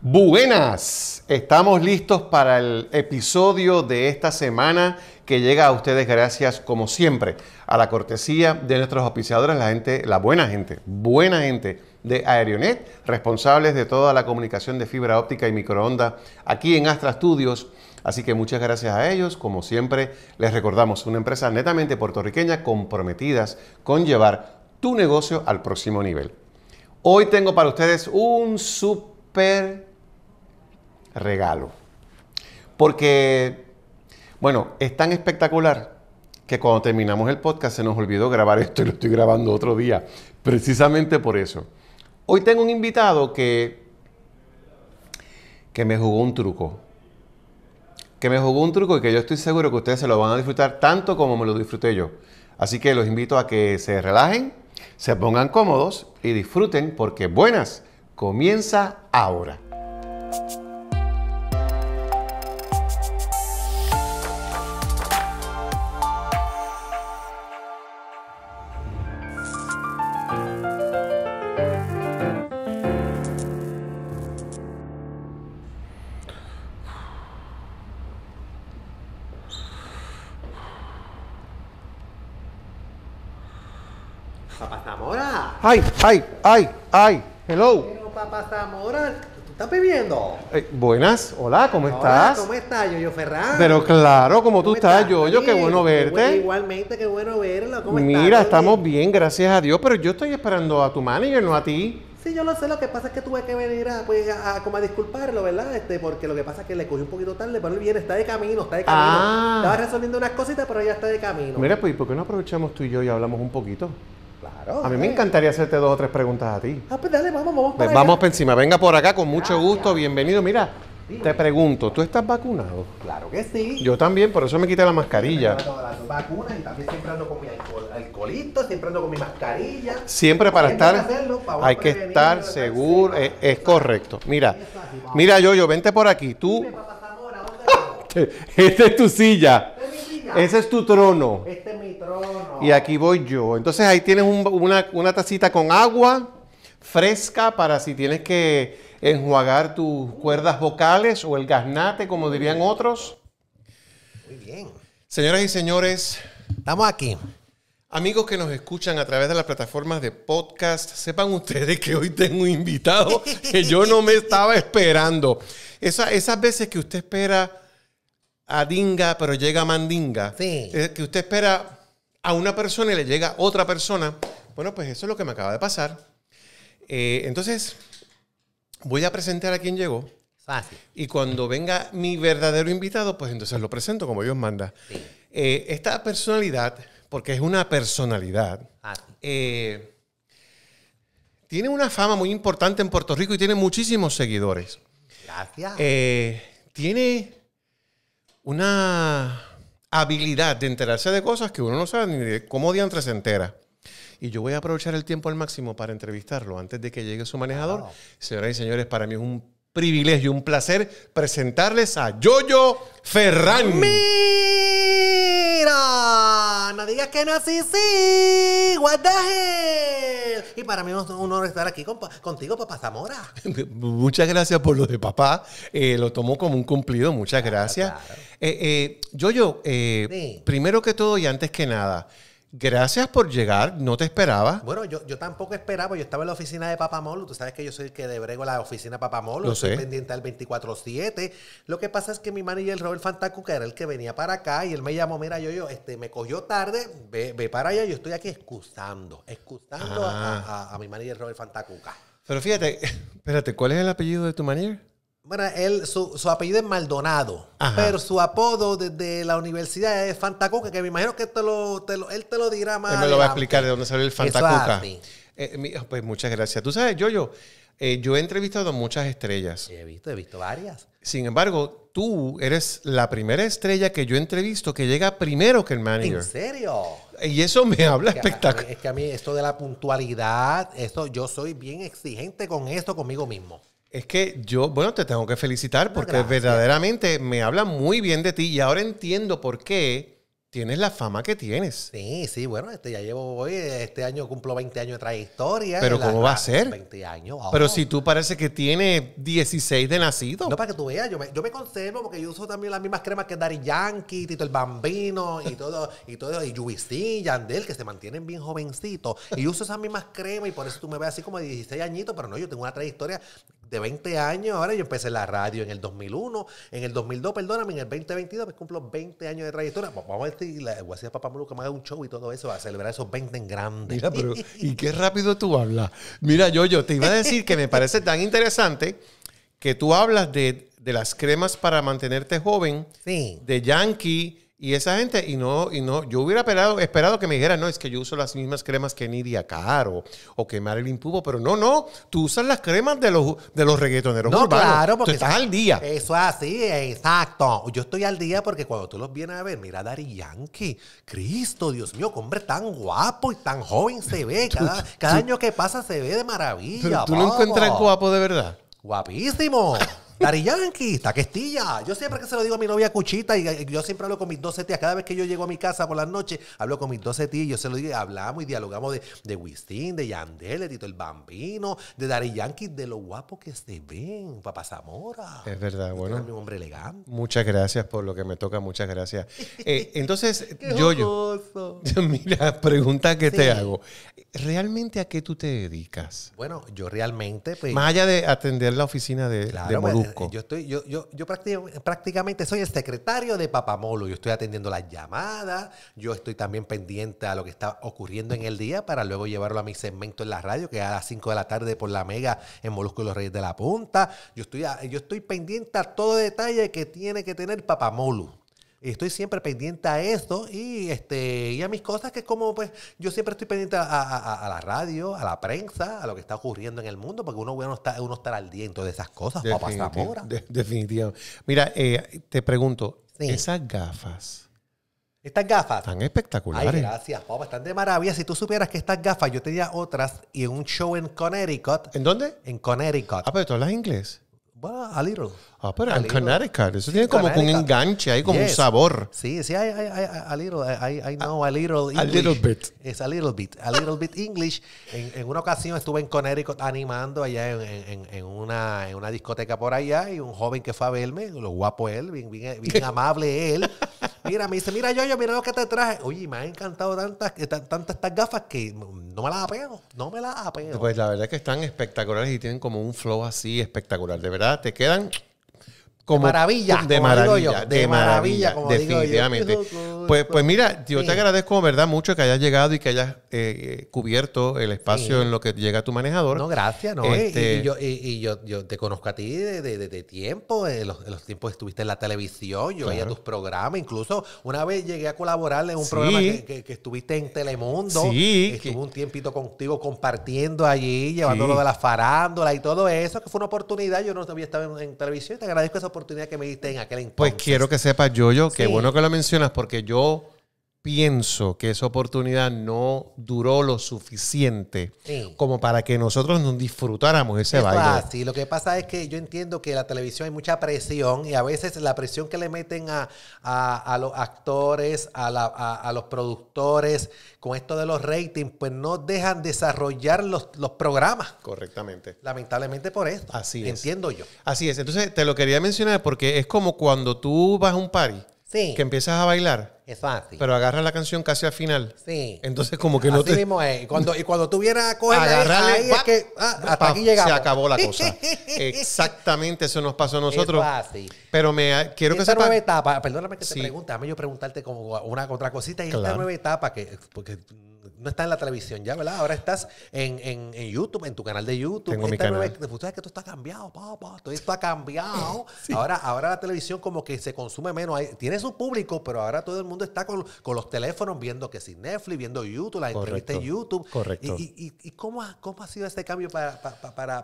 Buenas, estamos listos para el episodio de esta semana que llega a ustedes gracias como siempre a la cortesía de nuestros oficiadores, la gente, la buena gente, buena gente de Aerionet, responsables de toda la comunicación de fibra óptica y microonda aquí en Astra Studios. Así que muchas gracias a ellos. Como siempre, les recordamos, una empresa netamente puertorriqueña comprometidas con llevar tu negocio al próximo nivel. Hoy tengo para ustedes un súper regalo. Porque, bueno, es tan espectacular que cuando terminamos el podcast se nos olvidó grabar esto y lo estoy grabando otro día, precisamente por eso. Hoy tengo un invitado que, que me jugó un truco, que me jugó un truco y que yo estoy seguro que ustedes se lo van a disfrutar tanto como me lo disfruté yo. Así que los invito a que se relajen, se pongan cómodos y disfruten porque buenas comienza ahora. ay, ay, ay, ay, hello. Pero papá Zamora, ¿tú estás viviendo? Eh, buenas, hola, ¿cómo estás? ¿Cómo estás, Yoyo Ferran? Pero claro, ¿cómo, tú estás, yo, Yoyo? Qué bueno verte. igualmente, qué bueno verlo. ¿Cómo Mira, estamos bien, gracias a Dios, pero yo estoy esperando a tu manager, no a ti. Sí, yo lo sé, lo que pasa es que tuve que venir a, pues, como disculparlo, ¿verdad? Este, porque lo que pasa es que le cogí un poquito tarde, pero él viene, está de camino, está de camino. Ah. Estaba resolviendo unas cositas, pero ya está de camino. Mira, pues, ¿por qué no aprovechamos tú y yo y hablamos un poquito? Oh, a mí me encantaría hacerte dos o tres preguntas a ti. Ah, pues vamos, vamos. vamos encima, venga por acá con mucho gusto, bienvenido. Mira, te pregunto, ¿tú estás vacunado? Claro que sí. Yo también, por eso me quité la mascarilla. y también siempre ando con mi alcoholito, siempre ando con mi mascarilla. Siempre para estar, hay que estar seguro, es, correcto. Mira, mira yo, yo vente por aquí, tú... Esta es tu silla. Ese es tu trono. Este es mi trono. Y aquí voy yo. Entonces ahí tienes una, tacita con agua fresca para si tienes que enjuagar tus cuerdas vocales o el gaznate, como dirían otros. Muy bien. Señoras y señores, estamos aquí. Amigos que nos escuchan a través de las plataformas de podcast, sepan ustedes que hoy tengo un invitado que yo no me estaba esperando. esas veces que usted espera a Dinga, pero llega a Mandinga. Sí. que usted espera a una persona y le llega otra persona. Bueno, pues eso es lo que me acaba de pasar. Eh, entonces, voy a presentar a quien llegó. Y cuando venga mi verdadero invitado, pues entonces lo presento como Dios manda. Eh, esta personalidad, porque es una personalidad, eh, tiene una fama muy importante en Puerto Rico y tiene muchísimos seguidores. Gracias. tiene una habilidad de enterarse de cosas que uno no sabe ni de cómo se entera. Y yo voy a aprovechar el tiempo al máximo para entrevistarlo antes de que llegue su manejador. Señoras y señores, para mí es un privilegio, un placer presentarles a Yoyo Ferran. ¡Mira! no que no sí, sí. Guardaje. Y para mí es un honor estar aquí contigo, papá Zamora. Muchas gracias por lo de papá. Eh, lo tomó como un cumplido. Muchas gracias. Eh, eh, yo, yo, primero que todo y antes que nada. Gracias por llegar, no te esperaba. Bueno, yo, yo tampoco esperaba, yo estaba en la oficina de Papamolo, tú sabes que yo soy el que debrego la oficina de Papamolo, estoy pendiente al 24/7. Lo que pasa es que mi manager Robert Fantacuca era el que venía para acá y él me llamó, mira, yo, yo, este, me cogió tarde, ve, para allá, yo estoy aquí excusando, excusando a, ah. a, a mi manager Robert Fantacuca. Pero fíjate, espérate, ¿cuál es el apellido de tu manager? Bueno, él, su, su, apellido es Maldonado, pero su apodo desde la universidad es Fantacuca, que me imagino que te lo, él te lo dirá más. Él me lo va a explicar de dónde salió el Fantacuca. Eh, oh, pues muchas gracias. Tú sabes, yo, yo, eh, yo he entrevistado muchas estrellas. He visto, he visto varias. Sin embargo, tú eres la primera estrella que yo he entrevisto que llega primero que el manager. ¿En serio? Y eso me habla espectacular. Es que a mí esto de la puntualidad, esto, yo soy bien exigente con esto conmigo mismo. Es que yo, bueno, te tengo que felicitar porque verdaderamente me habla muy bien de ti y ahora entiendo por qué tienes la fama que tienes. Sí, sí, bueno, este ya llevo hoy, este año cumplo 20 años de trayectoria. Pero ¿cómo va a ser? 20 años. Pero si tú parece que tienes 16 de nacido. No, para que tú veas, yo me, conservo porque yo uso también las mismas cremas que Dari Yankee, Tito el Bambino y todo, y todo, y Yandel, que se mantienen bien jovencitos. Y uso esas mismas cremas y por eso tú me ves así como de 16 añitos, pero no, yo tengo una trayectoria de 20 años ahora. Yo empecé la radio en el 2001, en el 2002, perdóname, en el 2022, me pues cumplo 20 años de trayectoria. vamos a decir, la Papá Moluca me haga un show y todo eso, a celebrar esos 20 en grande. Mira, pero, y qué rápido tú hablas. Mira, yo, yo te iba a decir que me parece tan interesante que tú hablas de, las cremas para mantenerte joven, de Yankee y esa gente, y no, y no, yo hubiera esperado, esperado que me dijera, no, es que yo uso las mismas cremas que Nidia Caro o que Marilyn Pupo, pero no, no, tú usas las cremas de los, de los reggaetoneros. No, claro, porque estás al día. Eso es así, exacto. Yo estoy al día porque cuando tú los vienes a ver, mira a Dari Yankee, Cristo, Dios mío, hombre tan guapo y tan joven se ve. Cada, año que pasa se ve de maravilla. tú lo encuentras guapo de verdad. Guapísimo. Dari Yankee, está Yo siempre que se lo digo a mi novia Cuchita, y yo siempre hablo con mis 12 tías. Cada vez que yo llego a mi casa por las noches, hablo con mis 12 tías y yo se lo digo, hablamos y dialogamos de, de Wistin, de Yandel, de Tito el Bambino, de Dari Yankee, de lo guapo que se ven, Papá Zamora. Es verdad, bueno. Es un hombre elegante. Muchas gracias por lo que me toca, muchas gracias. Eh, entonces, yo, yo. Mira, pregunta que te hago. ¿Realmente a qué tú te dedicas? Bueno, yo realmente. Pues, Más allá de atender la oficina de, pues, yo, estoy, yo, yo, yo prácticamente soy el secretario de Papamolo. Yo estoy atendiendo las llamadas, yo estoy también pendiente a lo que está ocurriendo en el día para luego llevarlo a mi segmento en la radio, que es a las 5 de la tarde por la Mega en Molusco y los Reyes de la Punta. Yo estoy, yo estoy pendiente a todo detalle que tiene que tener Papamolo. Estoy siempre pendiente a esto y, este, y a mis cosas que es como pues yo siempre estoy pendiente a, la radio, a la prensa, a lo que está ocurriendo en el mundo, porque uno, uno, está, uno estar al día de esas cosas. Definitivo, Mira, eh, te pregunto, esas gafas... Estas gafas. Están espectaculares. Ay, gracias, papá. Están de maravilla. Si tú supieras que estas gafas, yo tenía otras y en un show en Connecticut. ¿En dónde? En Connecticut. Ah, pero tú hablas inglés. Bueno, a little. Ah, pero en Connecticut. Eso tiene como un enganche hay como un sabor. Sí, sí, hay, hay, a little. I, I know a, little English. A little bit. Es a little bit. A little bit English. En, en una ocasión estuve en Connecticut animando allá en, en, una, en una discoteca por allá y un joven que fue a verme, lo guapo él, bien, bien, bien amable él. Mira, me dice, mira, yo, yo, mira lo que te traje. Oye, me han encantado tantas, eh, tantas estas gafas que no me las apego, no me las apego. Pues la verdad es que están espectaculares y tienen como un flow así espectacular. De verdad, te quedan de maravilla. De maravilla. de, maravilla, definitivamente. Pues, pues mira, yo te agradezco, ¿verdad? Mucho que hayas llegado y que hayas eh, cubierto el espacio en lo que llega tu manejador. No, gracias, no. Este y, yo, y, yo, te conozco a ti desde tiempo, en los, tiempos que estuviste en la televisión, yo veía tus programas, incluso una vez llegué a colaborar en un programa que, estuviste en Telemundo. Sí. un tiempito contigo compartiendo allí, llevando lo de la farándula y todo eso, que fue una oportunidad. Yo no sabía estado en, televisión te agradezco esa que me diste Pues quiero que sepas, Yoyo, que bueno que lo mencionas, porque yo pienso que esa oportunidad no duró lo suficiente como para que nosotros nos disfrutáramos ese es baile. sí. Lo que pasa es que yo entiendo que la televisión hay mucha presión y a veces la presión que le meten a, los actores, a, los productores, con esto de los ratings, pues no dejan desarrollar los, programas. Correctamente. Lamentablemente por esto. Así es. Entiendo yo. Así es. Entonces te lo quería mencionar porque es como cuando tú vas a un party Sí. Que empiezas a bailar. Es fácil. Pero agarras la canción casi al final. Sí. Entonces, como que no Así Cuando, y cuando tú vienes a coger Agarrarle, ahí, es que, ah, hasta aquí llegamos. Se acabó la cosa. Exactamente, eso nos pasó a nosotros. fácil. Pero me quiero que que sepas. nueva etapa, perdóname que te pregunte, déjame yo preguntarte como una otra cosita. Y esta nueva etapa que. Porque no estás en la televisión ya, ¿verdad? Ahora estás en, YouTube, en tu canal de YouTube. Tengo mi este sabes que tú estás cambiado, papá. Todo esto ha cambiado. Ahora, ahora la televisión como que se consume menos. Tiene su público, pero ahora todo el mundo está con, los teléfonos viendo que si Netflix, viendo YouTube, las entrevistas en YouTube. Correcto. ¿Y, y, y cómo, ha, cómo ha sido este cambio para,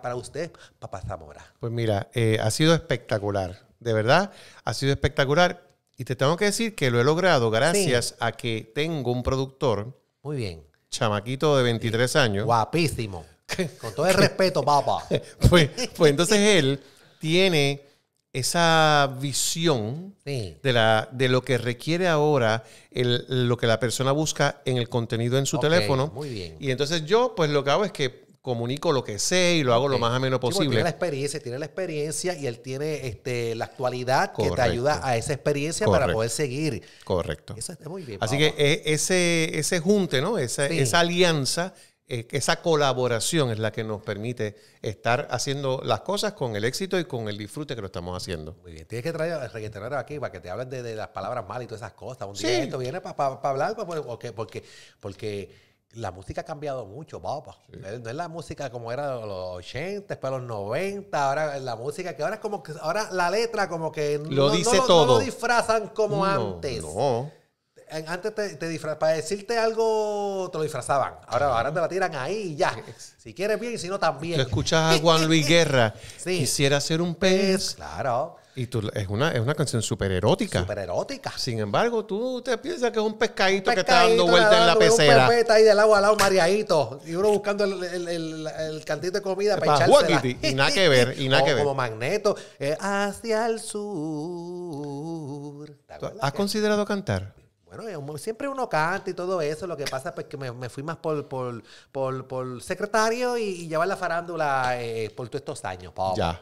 para, usted, papá Zamora? Pues mira, eh, ha sido espectacular. De verdad, ha sido espectacular. Y te tengo que decir que lo he logrado gracias a que tengo un productor muy bien. Chamaquito de 23 años. Guapísimo. Con todo el respeto, papá. pues, pues entonces él tiene esa visión de, la, de lo que requiere ahora lo que la persona busca en el contenido en su teléfono. Muy bien. Y entonces yo, pues lo que hago es que comunico lo que sé y lo hago lo más ameno posible. tiene la experiencia, tiene la experiencia y él tiene este, la actualidad que te ayuda a esa experiencia para poder seguir. Correcto. Eso está muy bien. Así que e, ese, ese junte, ¿no? Esa, esa alianza, eh, esa colaboración es la que nos permite estar haciendo las cosas con el éxito y con el disfrute que lo estamos haciendo. Muy bien. Tienes que traer al reggaetonero aquí para que te hablen de, las palabras malas y todas esas cosas. Un sí. esto viene para hablar, porque, porque la música ha cambiado mucho, papá. No es la música como era los 80, después los 90, ahora la música que ahora es como que ahora la letra como que no, dice todo. lo disfrazan como antes. No. Antes te, te para decirte algo te lo disfrazaban. Ahora, te la tiran ahí y ya. Si quieres bien, si no también. Tú escuchas a Juan Luis Guerra. Quisiera ser un pez. Claro. Y tú, es, una, es una canción súper erótica. Súper erótica. Sin embargo, tú te piensas que es un pescadito, que está dando vuelta en la pecera. Un ahí del agua al lado, mareadito. Y uno buscando el, el, el, cantito de comida para, Y nada que ver, y nada que ver. Como magneto. Eh, hacia el sur. ¿Has considerado cantar? Bueno, siempre uno canta y todo eso. Lo que pasa es pues, que me, fui más por, por, secretario y, lleva llevar la farándula eh, por todos estos años. Ya.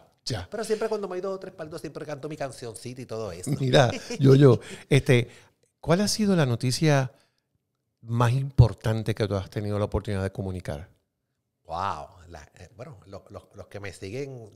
Pero siempre cuando me he ido tres palos, siempre canto mi cancioncita y todo eso. Mira, yo, yo, este, ¿cuál ha sido la noticia más importante que tú has tenido la oportunidad de comunicar? Wow. Eh, bueno, los, que me siguen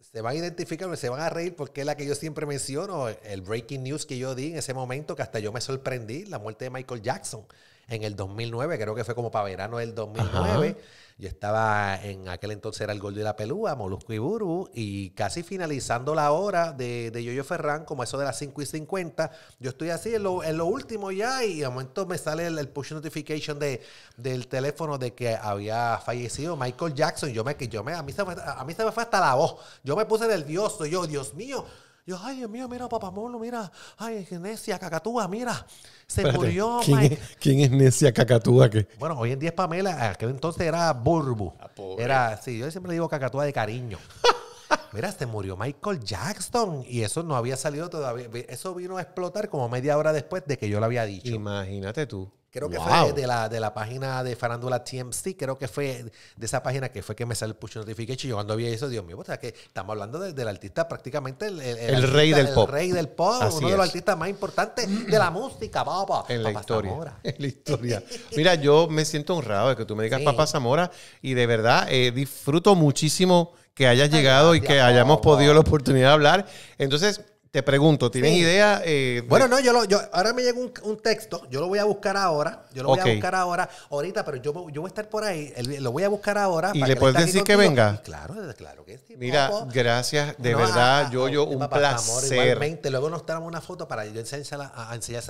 se van a identificar, se van a reír porque es la que yo siempre menciono, el breaking news que yo di en ese momento, que hasta yo me sorprendí, la muerte de Michael Jackson en el 2009, creo que fue como para verano del 2009. Yo estaba en aquel entonces era el gol de la Pelúa, Molusco y buru y casi finalizando la hora de, de Yoyo Ferran, como eso de las 5 y 50, yo estoy así en lo, último ya, y de momento me sale el, push notification de, del teléfono de que había fallecido Michael Jackson. Yo me, yo me, a, mí se me, a mí se me fue hasta la voz. Yo me puse nervioso, yo, Dios mío yo, ay, Dios mío, mira, papamolo, mira, ay, Necia Cacatúa, mira, se murió. ¿quién es, ¿Quién es Necia Cacatúa? Que... Bueno, hoy en día es Pamela, aquel entonces era Burbu. Ah, era, sí, yo siempre digo Cacatúa de cariño. Mira, se murió Michael Jackson y eso no había salido todavía. Eso vino a explotar como media hora después de que yo lo había dicho. Imagínate tú. Creo que fue de la, de la página de Farándula TMC, creo que fue de esa página que fue que me sale el push notification. Yo cuando vi eso, Dios mío, que estamos hablando del artista prácticamente el, rey del pop. El rey del pop, uno de los artistas más importantes de la música, papá. En la historia. En la historia. Mira, yo me siento honrado de que tú me digas papá Zamora y de verdad eh, disfruto muchísimo que hayas llegado y que hayamos podido la oportunidad de hablar. Entonces, te pregunto, ¿tienes idea? Eh, bueno, no, yo, ahora me llega un, texto, yo lo voy a buscar ahora, yo lo voy a buscar ahora, ahorita, pero yo, yo voy a estar por ahí, lo voy a buscar ahora. ¿Y le puedes decir que venga? claro, claro Mira, gracias, de verdad, yo, yo, un placer. luego nos traemos una foto para yo enseñársela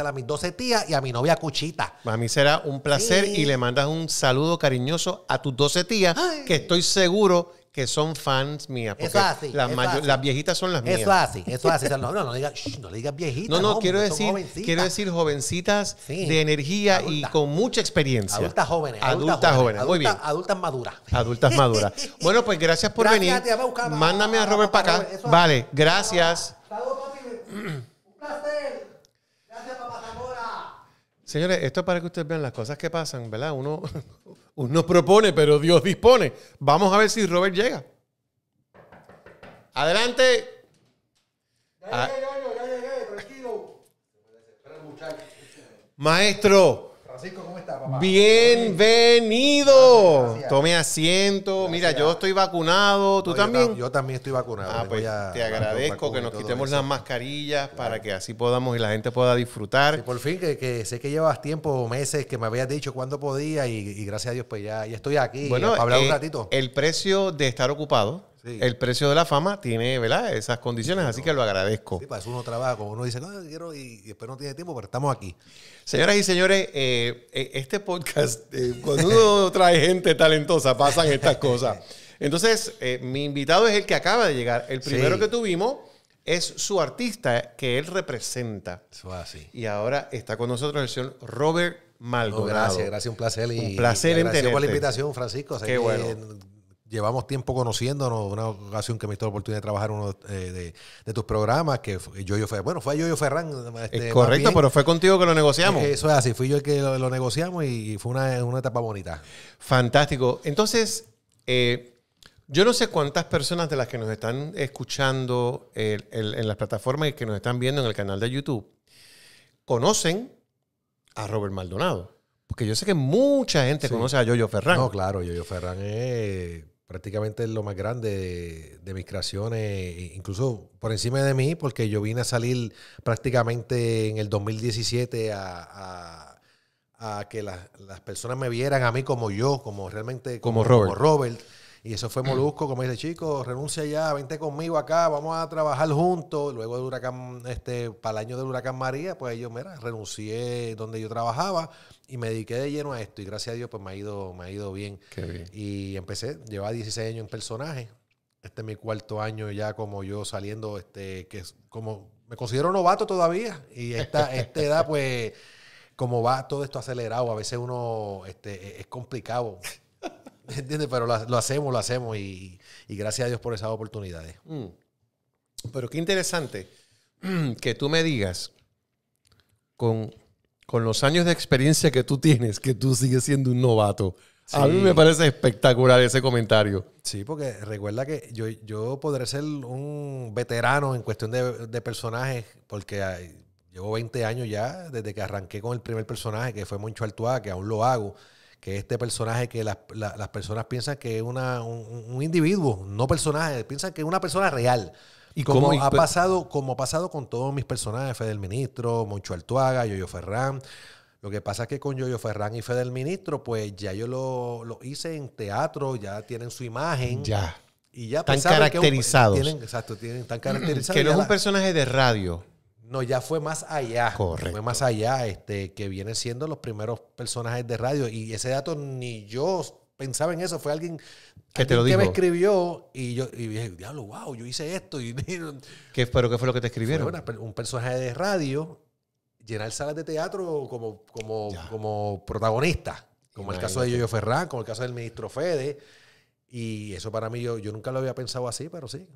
a, mis 12 tías y a mi novia Cuchita. A mí será un placer y le mandas un saludo cariñoso a tus 12 tías, que estoy seguro que son fans mías. eso así, las, así. las, viejitas son las mías. Eso así, eso así. no, no, no digas, no digas viejitas. No, no, quiero, decir, quiero decir jovencitas de energía y con mucha experiencia. Adultas jóvenes. Adultas, jóvenes, muy bien. Adultas maduras. Adultas maduras. bueno, pues gracias por venir. Mándame a Robert para acá. vale, gracias. Un placer. Gracias, papá Zamora. Señores, esto es para que ustedes vean las cosas que pasan, ¿verdad? Uno... Uno propone, pero Dios dispone. Vamos a ver si Robert llega. Adelante. ya tranquilo. Maestro, Francisco, ¿cómo estás, papá? Bienvenido. Ah, Tome asiento. Mira, yo estoy vacunado. ¿Tú también? Yo, también estoy vacunado. Ah, pues, te agradezco que nos quitemos las mascarillas para que así podamos y la gente pueda disfrutar. por fin, que, sé que llevas tiempo, meses, que me habías dicho cuándo podía y, gracias a Dios, pues ya, estoy aquí. Bueno, para hablar un eh, ratito. El precio de estar ocupado el precio de la fama tiene ¿verdad? esas condiciones, así que lo agradezco. Sí, para eso uno trabaja, como uno dice, no, quiero y después no tiene tiempo, pero estamos aquí. Señoras y señores, eh, e, este podcast, eh, cuando uno trae gente talentosa, pasan estas cosas. Entonces, eh, mi invitado es el que acaba de llegar. El primero que tuvimos es su artista que él representa. así. Y ahora está con nosotros el señor Robert Maldonado. gracias, gracias, un placer. un placer y Gracias por la invitación, Francisco. Qué bueno llevamos tiempo conociéndonos, una ocasión que me hizo la oportunidad de trabajar uno eh, de, tus programas, que yo fue bueno, fue Yoyo Ferran. Este, correcto, pero fue contigo que lo negociamos. Eh, eso es así, fui yo el que lo, negociamos y fue una, etapa bonita. Fantástico. Entonces, eh, yo no sé cuántas personas de las que nos están escuchando en las plataformas y que nos están viendo en el canal de YouTube conocen a Robert Maldonado. Porque yo sé que mucha gente conoce a Yoyo Ferran. No, claro, Yoyo Ferran es prácticamente lo más grande de, mis creaciones, e incluso por encima de mí, porque yo vine a salir prácticamente en el 2017 a, a que las personas me vieran a mí como yo, como realmente como, Robert. Robert. Y eso fue Molusco, como dice, chicos, renuncia ya, vente conmigo acá, vamos a trabajar juntos. Luego del huracán, este, para el año del huracán María, pues yo, mira, renuncié donde yo trabajaba y me dediqué de lleno a esto y gracias a Dios pues me ha ido, me ha ido bien. Qué bien. Y empecé, llevaba 16 años en personaje. Este es mi cuarto año ya como yo saliendo, este, que como me considero novato todavía. Y esta, esta edad pues como va todo esto acelerado, a veces uno este, e, es complicado. ¿Entiendes? Pero lo, hacemos, lo hacemos y, y, gracias a Dios por esas oportunidades. Mm. Pero qué interesante que tú me digas con con los años de experiencia que tú tienes, que tú sigues siendo un novato. A mí me parece espectacular ese comentario. Sí, porque recuerda que yo, yo podré ser un veterano en cuestión de, personajes, porque llevo 20 años ya desde que arranqué con el primer personaje, que fue Moncho Artois, que aún lo hago, que este personaje que las, personas piensan que es un, un, individuo, no personaje, piensan que es una persona real. Y como ha pasado, como ha pasado con todos mis personajes, Fede del Ministro, Moncho Altuaga, Yoyo Ferrán. Lo que pasa es que con Yoyo Ferrán y Fede del Ministro, pues ya yo lo, hice en teatro, ya tienen su imagen. Ya. Y ya Están pues, caracterizados. exacto, tienen tan mm, caracterizados. Que no es un personaje de radio. No, ya fue más allá. Correcto. Fue más allá, este, que vienen siendo los primeros personajes de radio. Y ese dato ni yo pensaba en eso, fue alguien, que te lo dijo? me escribió y yo y dije, diablo, wow, yo hice esto. Y, ¿Pero qué fue lo que te escribieron? un personaje de radio, llenar salas de teatro como, como, como protagonista, como el caso de Yoyo Ferran, como el caso del ministro Fede. Y eso para mí, yo, yo nunca lo había pensado así, pero sí.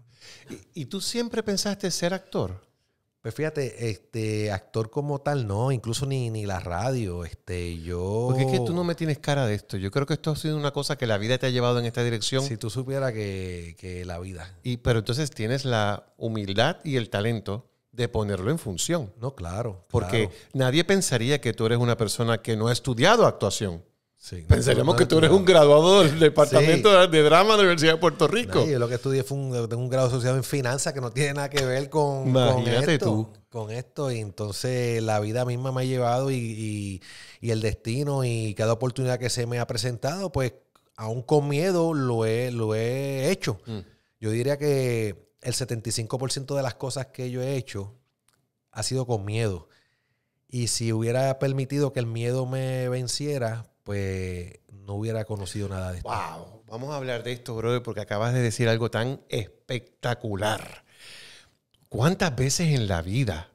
¿Y, y tú siempre pensaste ser actor? Pues fíjate, este actor como tal, no, incluso ni, la radio, este, yo... Porque es que tú no me tienes cara de esto. Yo creo que esto ha sido una cosa que la vida te ha llevado en esta dirección. Si tú supieras que, la vida. Y, pero entonces tienes la humildad y el talento de ponerlo en función. No, claro. Porque nadie pensaría que tú eres una persona que no ha estudiado actuación. Sí, Pensaríamos que tú eres un graduado del Departamento de Drama de la Universidad de Puerto Rico. Sí, yo lo que estudié fue un, grado asociado en finanzas que no tiene nada que ver con, con esto. Con esto, y entonces la vida misma me ha llevado y, el destino y cada oportunidad que se me ha presentado, pues aún con miedo lo he, lo he hecho. Mm. Yo diría que el 75% de las cosas que yo he hecho ha sido con miedo. Y si hubiera permitido que el miedo me venciera, pues, no hubiera conocido nada de esto. ¡Wow! Vamos a hablar de esto, brother, porque acabas de decir algo tan espectacular. ¿Cuántas veces en la vida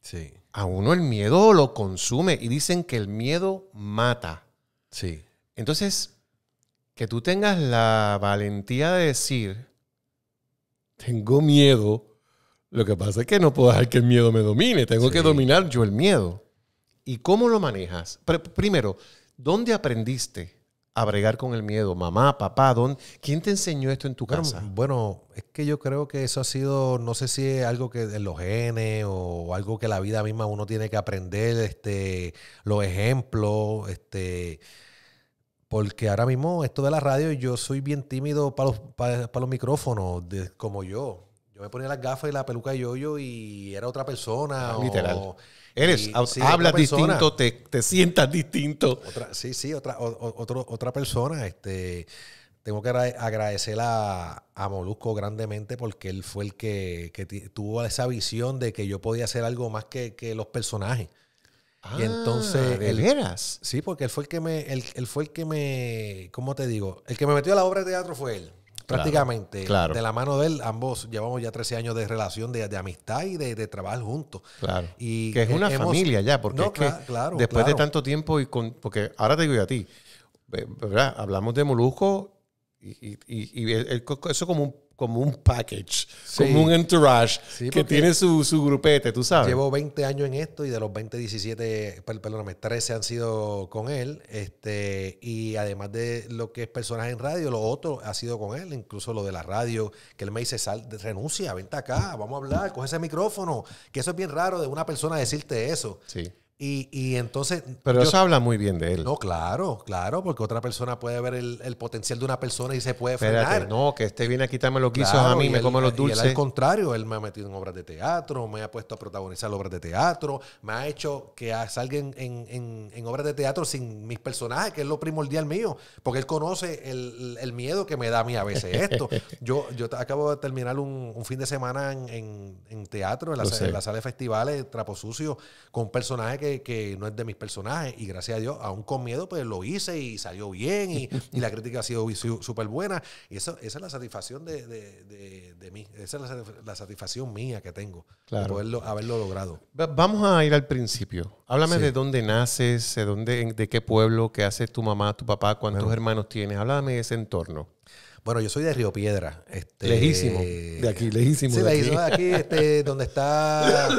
sí. a uno el miedo lo consume y dicen que el miedo mata? Sí. Entonces, que tú tengas la valentía de decir, tengo miedo, lo que pasa es que no puedo dejar que el miedo me domine, tengo que dominar yo el miedo. ¿Y cómo lo manejas? primero, ¿Dónde aprendiste a bregar con el miedo? Mamá, papá, don, ¿quién te enseñó esto en tu casa? Bueno, es que yo creo que eso ha sido, no sé si es algo que en los genes o algo que la vida misma uno tiene que aprender, este, los ejemplos, este, porque ahora mismo esto de la radio, yo soy bien tímido para los, para, los micrófonos, como yo. Yo me ponía las gafas y la peluca de yoyo y era otra persona. Literal. Eres, hablas distinto, te, sientas distinto. sí, sí, otra, otra otra persona. Este, tengo que agradecer a, Molusco grandemente porque él fue el que, tuvo esa visión de que yo podía hacer algo más que, los personajes. y ah, entonces él, veras? Sí, porque él fue el que me, él, fue el que me, ¿cómo te digo? El que me metió a la obra de teatro fue él. Prácticamente, de la mano de él, ambos llevamos ya 13 años de relación, de, amistad y de, de, trabajar juntos. Claro. Y que es una eh, familia ya, porque después de tanto tiempo y con. Porque ahora te digo a ti, Hablamos de Molusco y, y, y e, e, eso como un como un package, como un entourage que tiene su, su, grupete, tú sabes. Llevo 20 años en esto y de los 20, 17, perdóname, 13 han sido con él. Este, y además de lo que es personaje en radio, lo otro ha sido con él, incluso lo de la radio, que él me dice, renuncia, vente acá, vamos a hablar, coge ese micrófono, que eso es bien raro de una persona decirte eso. Sí. Y, entonces... Pero eso habla muy bien de él. No, claro, claro, porque otra persona puede ver el, potencial de una persona y se puede frenar. no, que este viene a quitarme los guisos a mí, me come los dulces. Y al contrario, él me ha metido en obras de teatro, me ha puesto a protagonizar obras de teatro, me ha hecho que salga en, en, obras de teatro sin mis personajes, que es lo primordial mío, porque él conoce el, miedo que me da a mí a veces esto. yo, yo acabo de terminar un, fin de semana en, teatro, en la, sala de festivales, Trapo Sucio, con un personaje que que, no es de mis personajes y gracias a Dios, aún con miedo, pues lo hice y salió bien y, la crítica ha sido súper buena. Y esa es la satisfacción de, mí, esa es la, satisfacción mía que tengo claro. haberlo logrado. Vamos a ir al principio. Háblame de dónde naces, de, dónde, de qué pueblo, qué hace tu mamá, tu papá, cuántos hermanos tienes. Háblame de ese entorno. Bueno, yo soy de Río Piedra. Este, lejísimo. De aquí, lejísimo. de aquí. Este, donde está.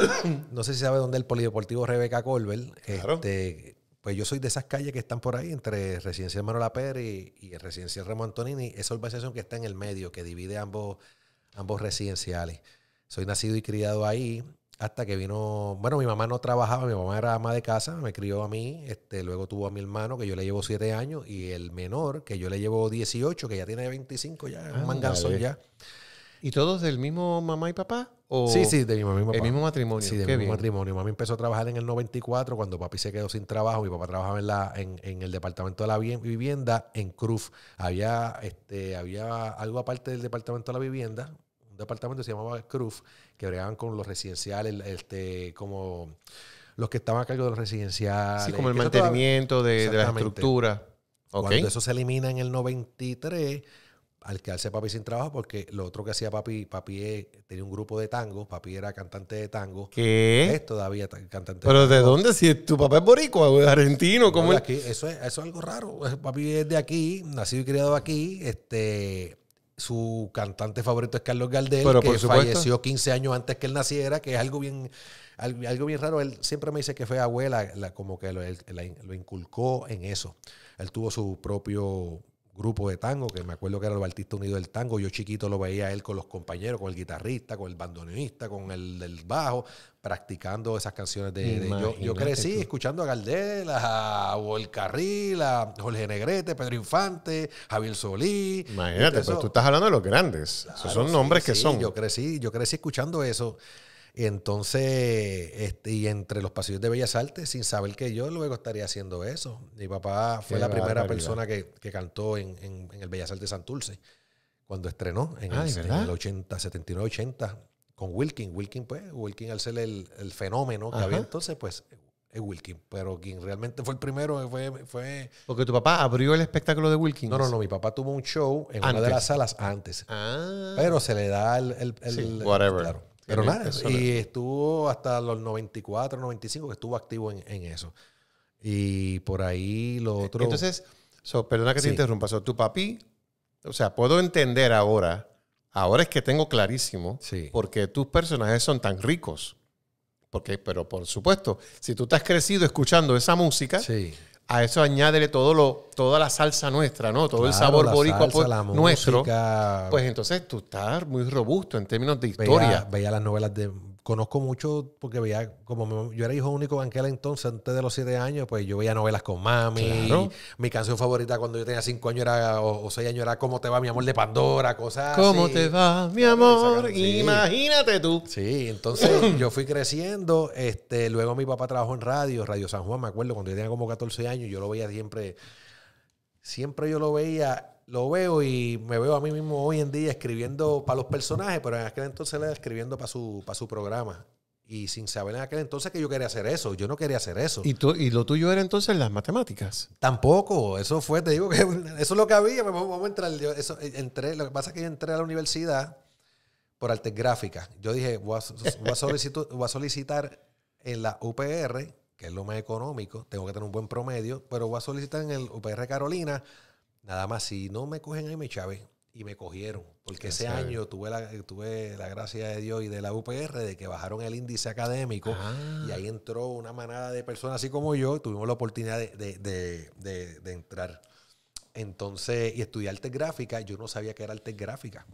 No sé si sabe dónde el Polideportivo Rebeca Colbert. Este, pues yo soy de esas calles que están por ahí, entre residencia hermano Pérez y, y Residencial Remo Antonini. Esa organización que está en el medio, que divide ambos, ambos residenciales. Soy nacido y criado ahí hasta que vino, bueno, mi mamá no trabajaba, mi mamá era ama de casa, me crió a mí, este, luego tuvo a mi hermano, que yo le llevo siete años, y el menor, que yo le llevo 18, que ya tiene 25, ya, un ah, manganzón ya. ¿Y todos del mismo mamá y papá? sí, sí, de mi El mismo matrimonio. Sí, del mismo matrimonio. mamá empezó a trabajar en el 94, cuando papi se quedó sin trabajo, mi papá trabajaba en, la, en, en el departamento de la vivienda en Cruz. Había, este, había algo aparte del departamento de la vivienda, departamento se llamaba Cruz, que bregaban con los residenciales, este, como los que estaban a cargo de los residenciales. Sí, como el mantenimiento de, la estructura. Cuando eso se elimina en el 93, al que hace papi sin trabajo, porque lo otro que hacía papi, papi tenía un grupo de tango, papi era cantante de tango. ¿Qué? Es todavía cantante ¿Pero de, dónde? Si tu papá es boricua argentino, ¿cómo es? eso, es, eso es algo raro. Papi es de aquí, nacido y criado aquí, este su cantante favorito es Carlos Gardel, que falleció 15 años antes que él naciera, que es algo bien, algo bien raro. Él siempre me dice que fue abuela, la, como que lo, inculcó en eso. Él tuvo su propio grupo de tango, que me acuerdo que era el Baltista Unido del Tango, yo chiquito lo veía a él con los compañeros, con el guitarrista, con el bandoneonista, con el, del bajo, practicando esas canciones de... yo, yo, crecí escuchando a Gardel, a Volcarril, a Jorge Negrete, Pedro Infante, Javier Solís. Imagínate, pero pues tú estás hablando de los grandes. Esos son nombres que son. Yo crecí, yo crecí escuchando eso. Entonces, este, y entre los pasillos de Bellas Artes, sin saber que yo luego estaría haciendo eso. Mi papá fue la primera persona que, cantó en, el Bellas Artes de Santulce cuando estrenó en, ah, el, 80, 79, 80 con Wilkin. Wilkin, pues, Wilkin al ser el, fenómeno que había entonces, pues es Wilkin. Pero quien realmente fue el primero fue, fue, Porque tu papá abrió el espectáculo de Wilkin. No, no, no. Mi papá tuvo un show en una de las salas antes. Ah. Pero se le da el. whatever. Claro. Pero y estuvo hasta los 94, 95 que estuvo activo en, eso. Y por ahí lo eh, otro. Entonces, perdona que te interrumpa. tu papi, o sea, puedo entender ahora, ahora es que tengo clarísimo sí. porque tus personajes son tan ricos. Porque, pero por supuesto, si tú te has crecido escuchando esa música, sí a eso añádele todo lo, toda la salsa nuestra, ¿no? Todo el sabor boricua pues, nuestro. Pues entonces tú estás muy robusto en términos de historia. Veía, veía las novelas de conozco mucho porque veía, como yo era hijo único en aquel entonces, antes de los siete años, pues yo veía novelas con mami. Mi canción favorita cuando yo tenía cinco años era, o, seis años era ¿Cómo te va mi amor de Pandora? Cosas ¿Cómo te va mi amor? Imagínate tú. Sí, entonces yo fui creciendo. este Luego mi papá trabajó en radio, Radio San Juan, me acuerdo, cuando yo tenía como 14 años, yo lo veía siempre, siempre yo lo veía lo veo y me veo a mí mismo hoy en día escribiendo para los personajes, pero en aquel entonces era escribiendo para su, para su programa. Y sin saber en aquel entonces que yo quería hacer eso, yo no quería hacer eso. ¿Y, tú, y lo tuyo era entonces las matemáticas? Tampoco, eso fue, te digo que eso es lo que había, pues, vamos a entrar, eh, lo que pasa es que yo entré a la universidad por artes gráfica. Yo dije, voy a, solicitar, voy a solicitar en la UPR, que es lo más económico, tengo que tener un buen promedio, pero voy a solicitar en el UPR Carolina Nada más, si no me cogen ahí, me Chávez Y me cogieron. Porque ese año tuve la, tuve la gracia de Dios y de la UPR de que bajaron el índice académico. Y ah. ahí entró una manada de personas así como yo. Tuvimos la oportunidad de, entrar. Entonces, y estudié artes gráficas. Yo no sabía que era arte gráfica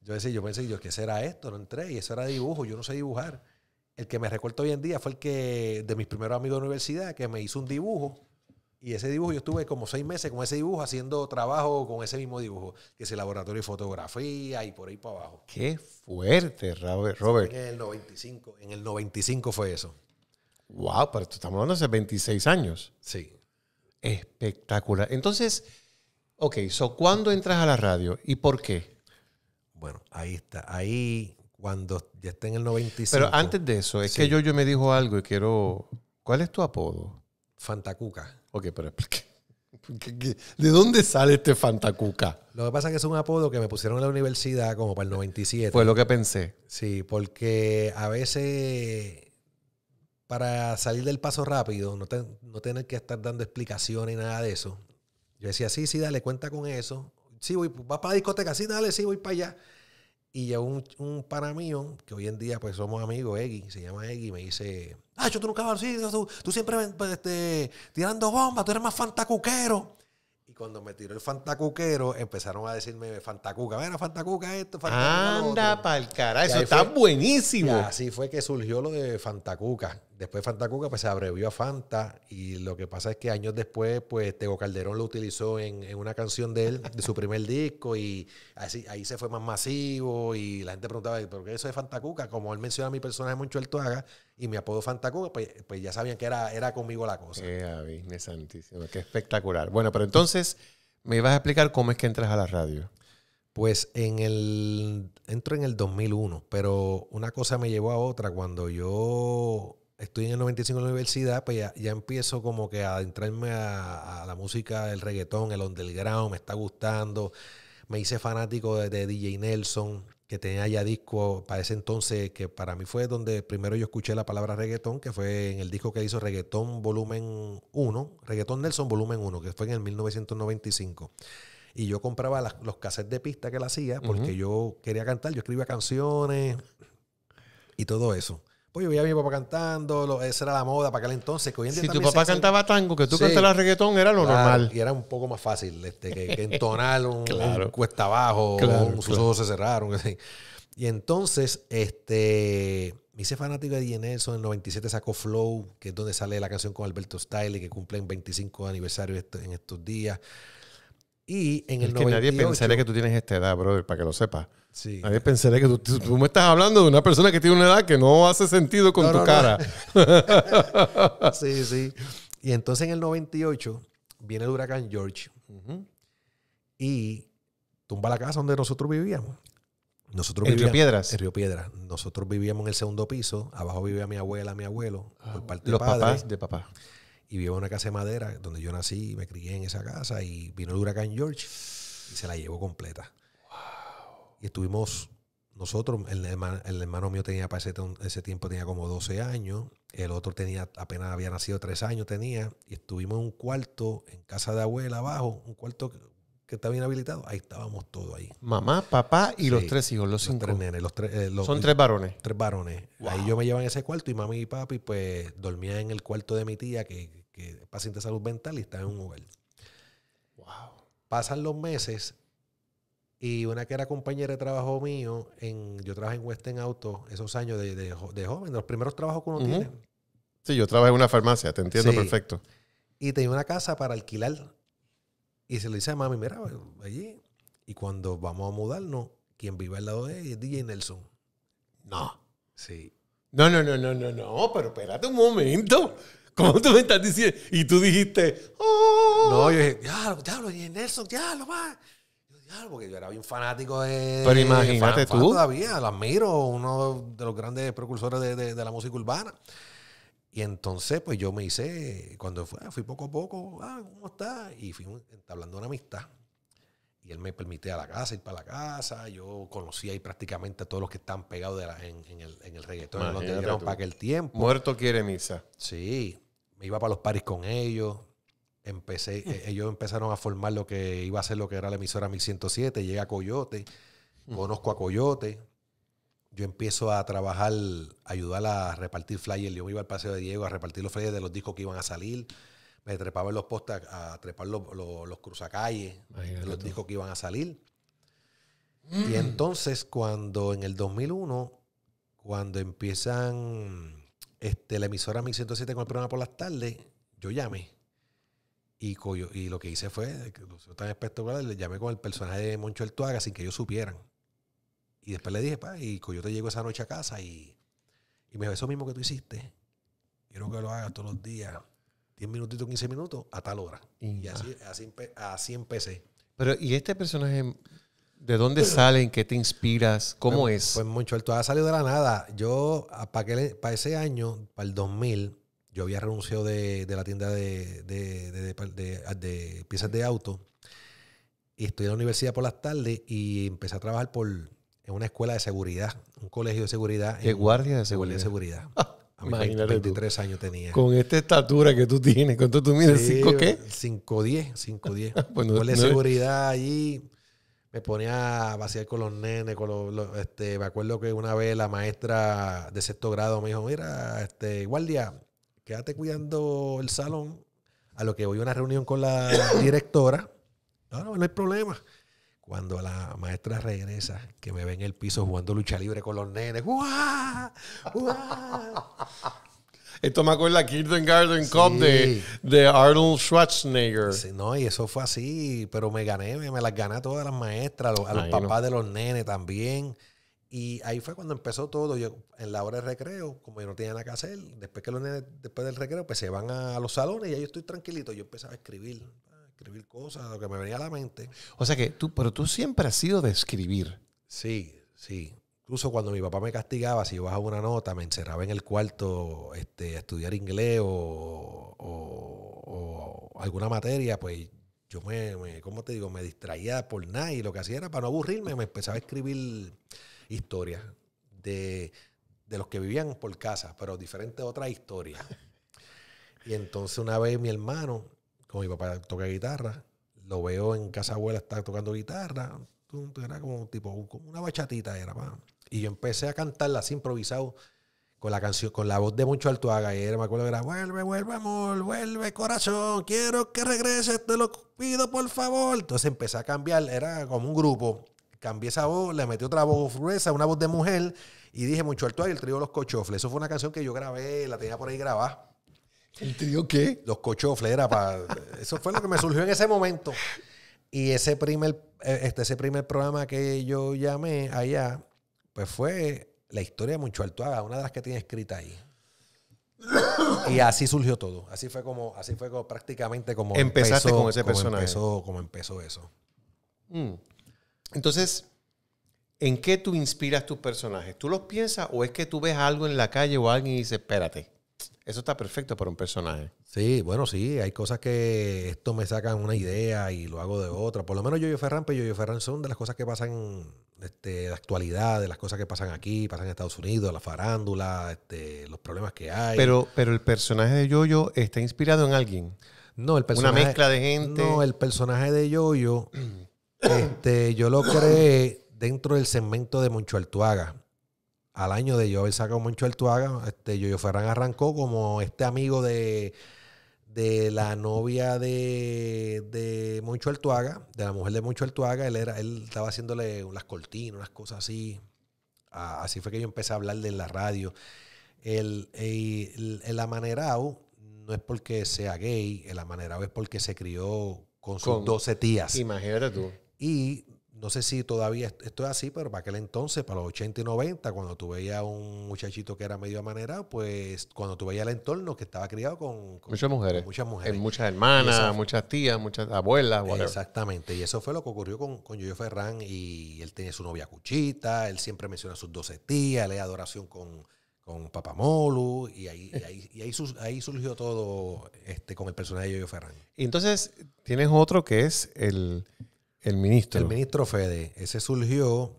Yo decía, yo pensé, yo, ¿qué será esto? No entré y eso era dibujo, yo no sé dibujar. El que me recuerdo hoy en día fue el que, de mis primeros amigos de universidad, que me hizo un dibujo y ese dibujo, yo estuve como seis meses con ese dibujo haciendo trabajo con ese mismo dibujo, que es el laboratorio de fotografía y por ahí para abajo. Qué fuerte, Robert. En el 95, en el 95 fue eso. Wow, pero tú estamos hablando hace 26 años. Sí. Espectacular. Entonces, ok, so ¿cuándo entras a la radio y por qué? Bueno, ahí está. Ahí cuando ya está en el 95. Pero antes de eso, es que yo, yo me dijo algo y quiero. ¿Cuál es tu apodo? Fantacuca. Ok, pero explique. ¿De dónde sale este Fantacuca? Lo que pasa es que es un apodo que me pusieron en la universidad como para el 97. Fue lo que pensé. Sí, porque a veces para salir del paso rápido, no, te, tener que estar dando explicaciones y nada de eso. Yo decía, sí, sí, dale, cuenta con eso. Sí, voy, va para la discoteca, sí, dale, sí, voy para allá. Y ya un, un, pana mío, que hoy en día pues somos amigos, Eggy, se llama Eggy, me dice, ah, yo tú nunca vas a tú, siempre pues, este, tirando bombas, tú eres más fantacuquero cuando me tiró el fantacuquero, empezaron a decirme fantacuca, mira, fantacuca esto, fantacuca Anda pa'l carajo, eso está buenísimo. así fue que surgió lo de fantacuca. Después fantacuca pues se abrevió a Fanta y lo que pasa es que años después pues Tego Calderón lo utilizó en, una canción de él, de su primer disco y así, ahí se fue más masivo y la gente preguntaba, ¿por qué eso es fantacuca? Como él menciona a mi personaje el Toaga y mi apodo Fanta pues, pues, ya sabían que era, era conmigo la cosa. Eh, santísimo, qué espectacular. Bueno, pero entonces me vas a explicar cómo es que entras a la radio. Pues en el entro en el 2001, pero una cosa me llevó a otra. Cuando yo estoy en el 95 en la universidad, pues ya, empiezo como que a adentrarme a, la música el reggaetón, el underground, me está gustando. Me hice fanático de DJ Nelson, que tenía ya disco para ese entonces, que para mí fue donde primero yo escuché la palabra reggaetón, que fue en el disco que hizo Reggaetón Volumen 1, Reggaetón Nelson Volumen 1, que fue en el 1995. Y yo compraba los cassettes de pista que él hacía porque yo quería cantar, yo escribía canciones y todo eso. Pues yo veía a mi papá cantando, esa era la moda para aquel entonces. si tu papá cantaba tango, que tú cantabas reggaetón, era lo normal. Y era un poco más fácil este, que, entonar un, cuesta abajo, sus ojos se cerraron. Y entonces, este, me hice fanático de D. Nelson. En el 97 sacó Flow, que es donde sale la canción con Alberto Style, que cumple 25 aniversario este, en estos días. Y en el, que nadie pensaría que tú tienes esta edad, brother, para que lo sepas. Sí. veces pensé que tú, me estás hablando de una persona que tiene una edad que no hace sentido con tu cara. sí, sí. Y entonces en el 98 viene el huracán George y tumba la casa donde nosotros vivíamos. Nosotros ¿En Río Piedras? En Río Piedras. Nosotros vivíamos en el segundo piso. Abajo vivía mi abuela, mi abuelo, ah, los de papás papá. Y vivía en una casa de madera donde yo nací y me crié en esa casa. Y vino el huracán George y se la llevó completa estuvimos nosotros, el hermano, el hermano mío tenía para ese, tiempo tenía como 12 años, el otro tenía apenas había nacido 3 años tenía, y estuvimos en un cuarto en casa de abuela abajo, un cuarto que, que está bien habilitado, ahí estábamos todos ahí. Mamá, papá y los tres hijos, los, cinco. Tres los tres, eh, Son tres varones. Tres varones. Ahí yo me llevaba en ese cuarto y mami y papi pues dormían en el cuarto de mi tía que, que es paciente de salud mental y estaba en un hogar. Wow. Pasan los meses y una que era compañera de trabajo mío, en, yo trabajé en Western Auto esos años de, de, de joven, los primeros trabajos que uno tiene. Sí, yo trabajé en una farmacia, te entiendo perfecto. Y tenía una casa para alquilar. Y se lo dice a mami, mira, allí. Y cuando vamos a mudarnos, quien vive al lado de ella es DJ Nelson. No. Sí. No, no, no, no, no, no, pero espérate un momento. ¿Cómo tú me estás diciendo? Y tú dijiste, oh. No, yo dije, ya, y DJ Nelson, ya, lo va porque yo era bien fanático de. Pero imagínate tú. todavía, lo admiro, uno de los grandes precursores de, la música urbana. Y entonces, pues yo me hice, cuando fue, fui poco a poco, ah, ¿cómo está? Y fui entablando una amistad. Y él me permitía a la casa, ir para la casa. Yo conocí ahí prácticamente a todos los que están pegados en, el, en el reggaetón, Imagínate en para aquel tiempo. Muerto quiere misa. Sí, me iba para los paris con ellos empecé, eh, ellos empezaron a formar lo que iba a ser lo que era la emisora 1107, llega a Coyote, conozco a Coyote, yo empiezo a trabajar, a ayudar a repartir flyers, yo me iba al Paseo de Diego a repartir los flyers de los discos que iban a salir, me trepaba en los postes, a trepar los, cruzacalles de los discos que iban a salir. Y entonces cuando en el 2001, cuando empiezan este, la emisora 1107 con el programa por las tardes, yo llamé y, y lo que hice fue, tan espectacular, le llamé con el personaje de Moncho Tuaga sin que ellos supieran. Y después le dije, pa, y te llegó esa noche a casa y, y me dijo, eso mismo que tú hiciste, quiero que lo hagas todos los días, 10 minutitos, 15 minutos, a tal hora. Y, así, así, empecé. Pero, ¿y este personaje, de dónde sale? ¿En qué te inspiras? ¿Cómo pues, es? Pues Moncho Tuaga salió de la nada. Yo, ah, para, que para ese año, para el 2000, yo había renunciado de, la tienda ah, de, piezas de auto. Y estudié en la universidad por las tardes y empecé a trabajar por, en una escuela de seguridad, un colegio de seguridad. ¿Qué guardia de seguridad? Guardia de seguridad. A 23 años tenía. Con esta estatura que tú tienes, ¿cuánto tú mides? ¿Cinco qué? 5'10, 5'10. pues no, guardia de seguridad allí me ponía a vaciar con los nenes, con los, este, me acuerdo que una vez la maestra de sexto grado me dijo, mira, este, guardia, quédate cuidando el salón, a lo que voy a una reunión con la directora. No, no, no hay problema. Cuando la maestra regresa, que me ve en el piso jugando lucha libre con los nenes. Esto me acuerda a Kindergarten Garden Cup de, de, Arnold Schwarzenegger. no, y eso fue así, pero me gané, me, las gané todas las maestras, a los papás de los nenes también. Y ahí fue cuando empezó todo. Yo, en la hora de recreo, como yo no tenía nada que hacer, después que después del recreo, pues se van a los salones y ahí yo estoy tranquilito. Yo empezaba a escribir, a escribir cosas, lo que me venía a la mente. O sea que tú, pero tú siempre has sido de escribir. Sí, sí. Incluso cuando mi papá me castigaba, si yo bajaba una nota, me encerraba en el cuarto este, a estudiar inglés o, alguna materia, pues yo me, ¿cómo te digo? Me distraía por nada y lo que hacía era para no aburrirme, me empezaba a escribir historia de, de los que vivían por casa, pero diferentes otra historia y entonces una vez mi hermano, como mi papá toca guitarra, lo veo en casa abuela, está tocando guitarra, era como tipo como una bachatita era, y yo empecé a cantarla así improvisado con la canción, con la voz de Mucho alto Y él me acuerdo que era, vuelve, vuelve, amor, vuelve, corazón, quiero que regreses, te lo pido por favor. Entonces empecé a cambiar, era como un grupo cambié esa voz, le metí otra voz gruesa, una voz de mujer, y dije Mucho Alto y el trío Los Cochofles. Eso fue una canción que yo grabé, la tenía por ahí grabada. ¿El trío qué? Los Cochofles, era para... Eso fue lo que me surgió en ese momento. Y ese primer, eh, este, ese primer programa que yo llamé allá, pues fue la historia de Mucho Altoaga, una de las que tiene escrita ahí. y así surgió todo. Así fue como, así fue como, prácticamente como empezaste con ese personaje. como empezó eso. Mm. Entonces, ¿en qué tú inspiras tus personajes? ¿Tú los piensas o es que tú ves algo en la calle o alguien y dices, espérate, eso está perfecto para un personaje? Sí, bueno, sí, hay cosas que esto me sacan una idea y lo hago de otra. Por lo menos yo Yoyo Ferran, pero pues Yo-Yo Ferran son de las cosas que pasan este, de la actualidad, de las cosas que pasan aquí, pasan en Estados Unidos, la farándula, este, los problemas que hay. Pero, pero el personaje de Yoyo está inspirado en alguien. No, el personaje. Una mezcla de gente. No, el personaje de Yoyo Este, yo lo creé dentro del segmento de Moncho Altuaga. Al año de yo haber sacado Moncho Altuaga, este, yo Ferran arrancó como este amigo de, de la novia de, de, Moncho Altuaga, de la mujer de Moncho Altuaga. Él, era, él estaba haciéndole unas cortinas, unas cosas así. así fue que yo empecé a hablar de la radio. El, el, el amanerado no es porque sea gay, el amanerado es porque se crió con sus 12 tías. Imagínate tú. Y no sé si todavía esto es así, pero para aquel entonces, para los 80 y 90, cuando tú veías a un muchachito que era medio amanerado, pues cuando tú veías el entorno que estaba criado con, muchas mujeres. muchas mujeres. Eh, muchas hermanas, muchas tías, muchas abuelas. Exactamente. Y eso fue lo que ocurrió con, Yoyo Ferran. Y él tiene su novia Cuchita, él siempre menciona a sus 12 tías, le da adoración con, con Papamolu. Y ahí, ahí, ahí, surgió todo este, con el personaje de Yoyo Ferran. Y entonces tienes otro que es el el ministro. El ministro Fede. Ese surgió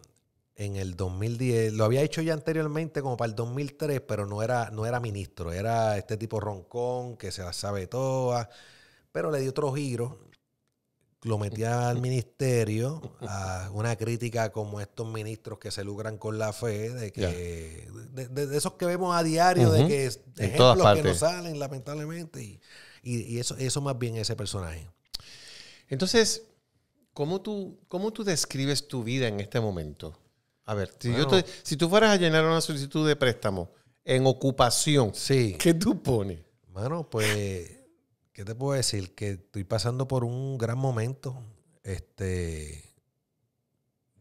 en el 2010. Lo había hecho ya anteriormente, como para el 2003, pero no era, no era ministro. Era este tipo roncón que se la sabe toda. Pero le dio otro giro. Lo metía al ministerio a una crítica como estos ministros que se lucran con la fe, de que esos que vemos a diario, de que de ejemplos que no salen, lamentablemente. Y, y, eso, eso más bien ese personaje. Entonces, ¿Cómo tú, cómo tú describes tu vida en este momento? A ver, si, si tú fueras a llenar una solicitud de préstamo en ocupación, ¿qué tú pones? Bueno, pues, ¿qué te puedo decir? Que estoy pasando por un gran momento. Este,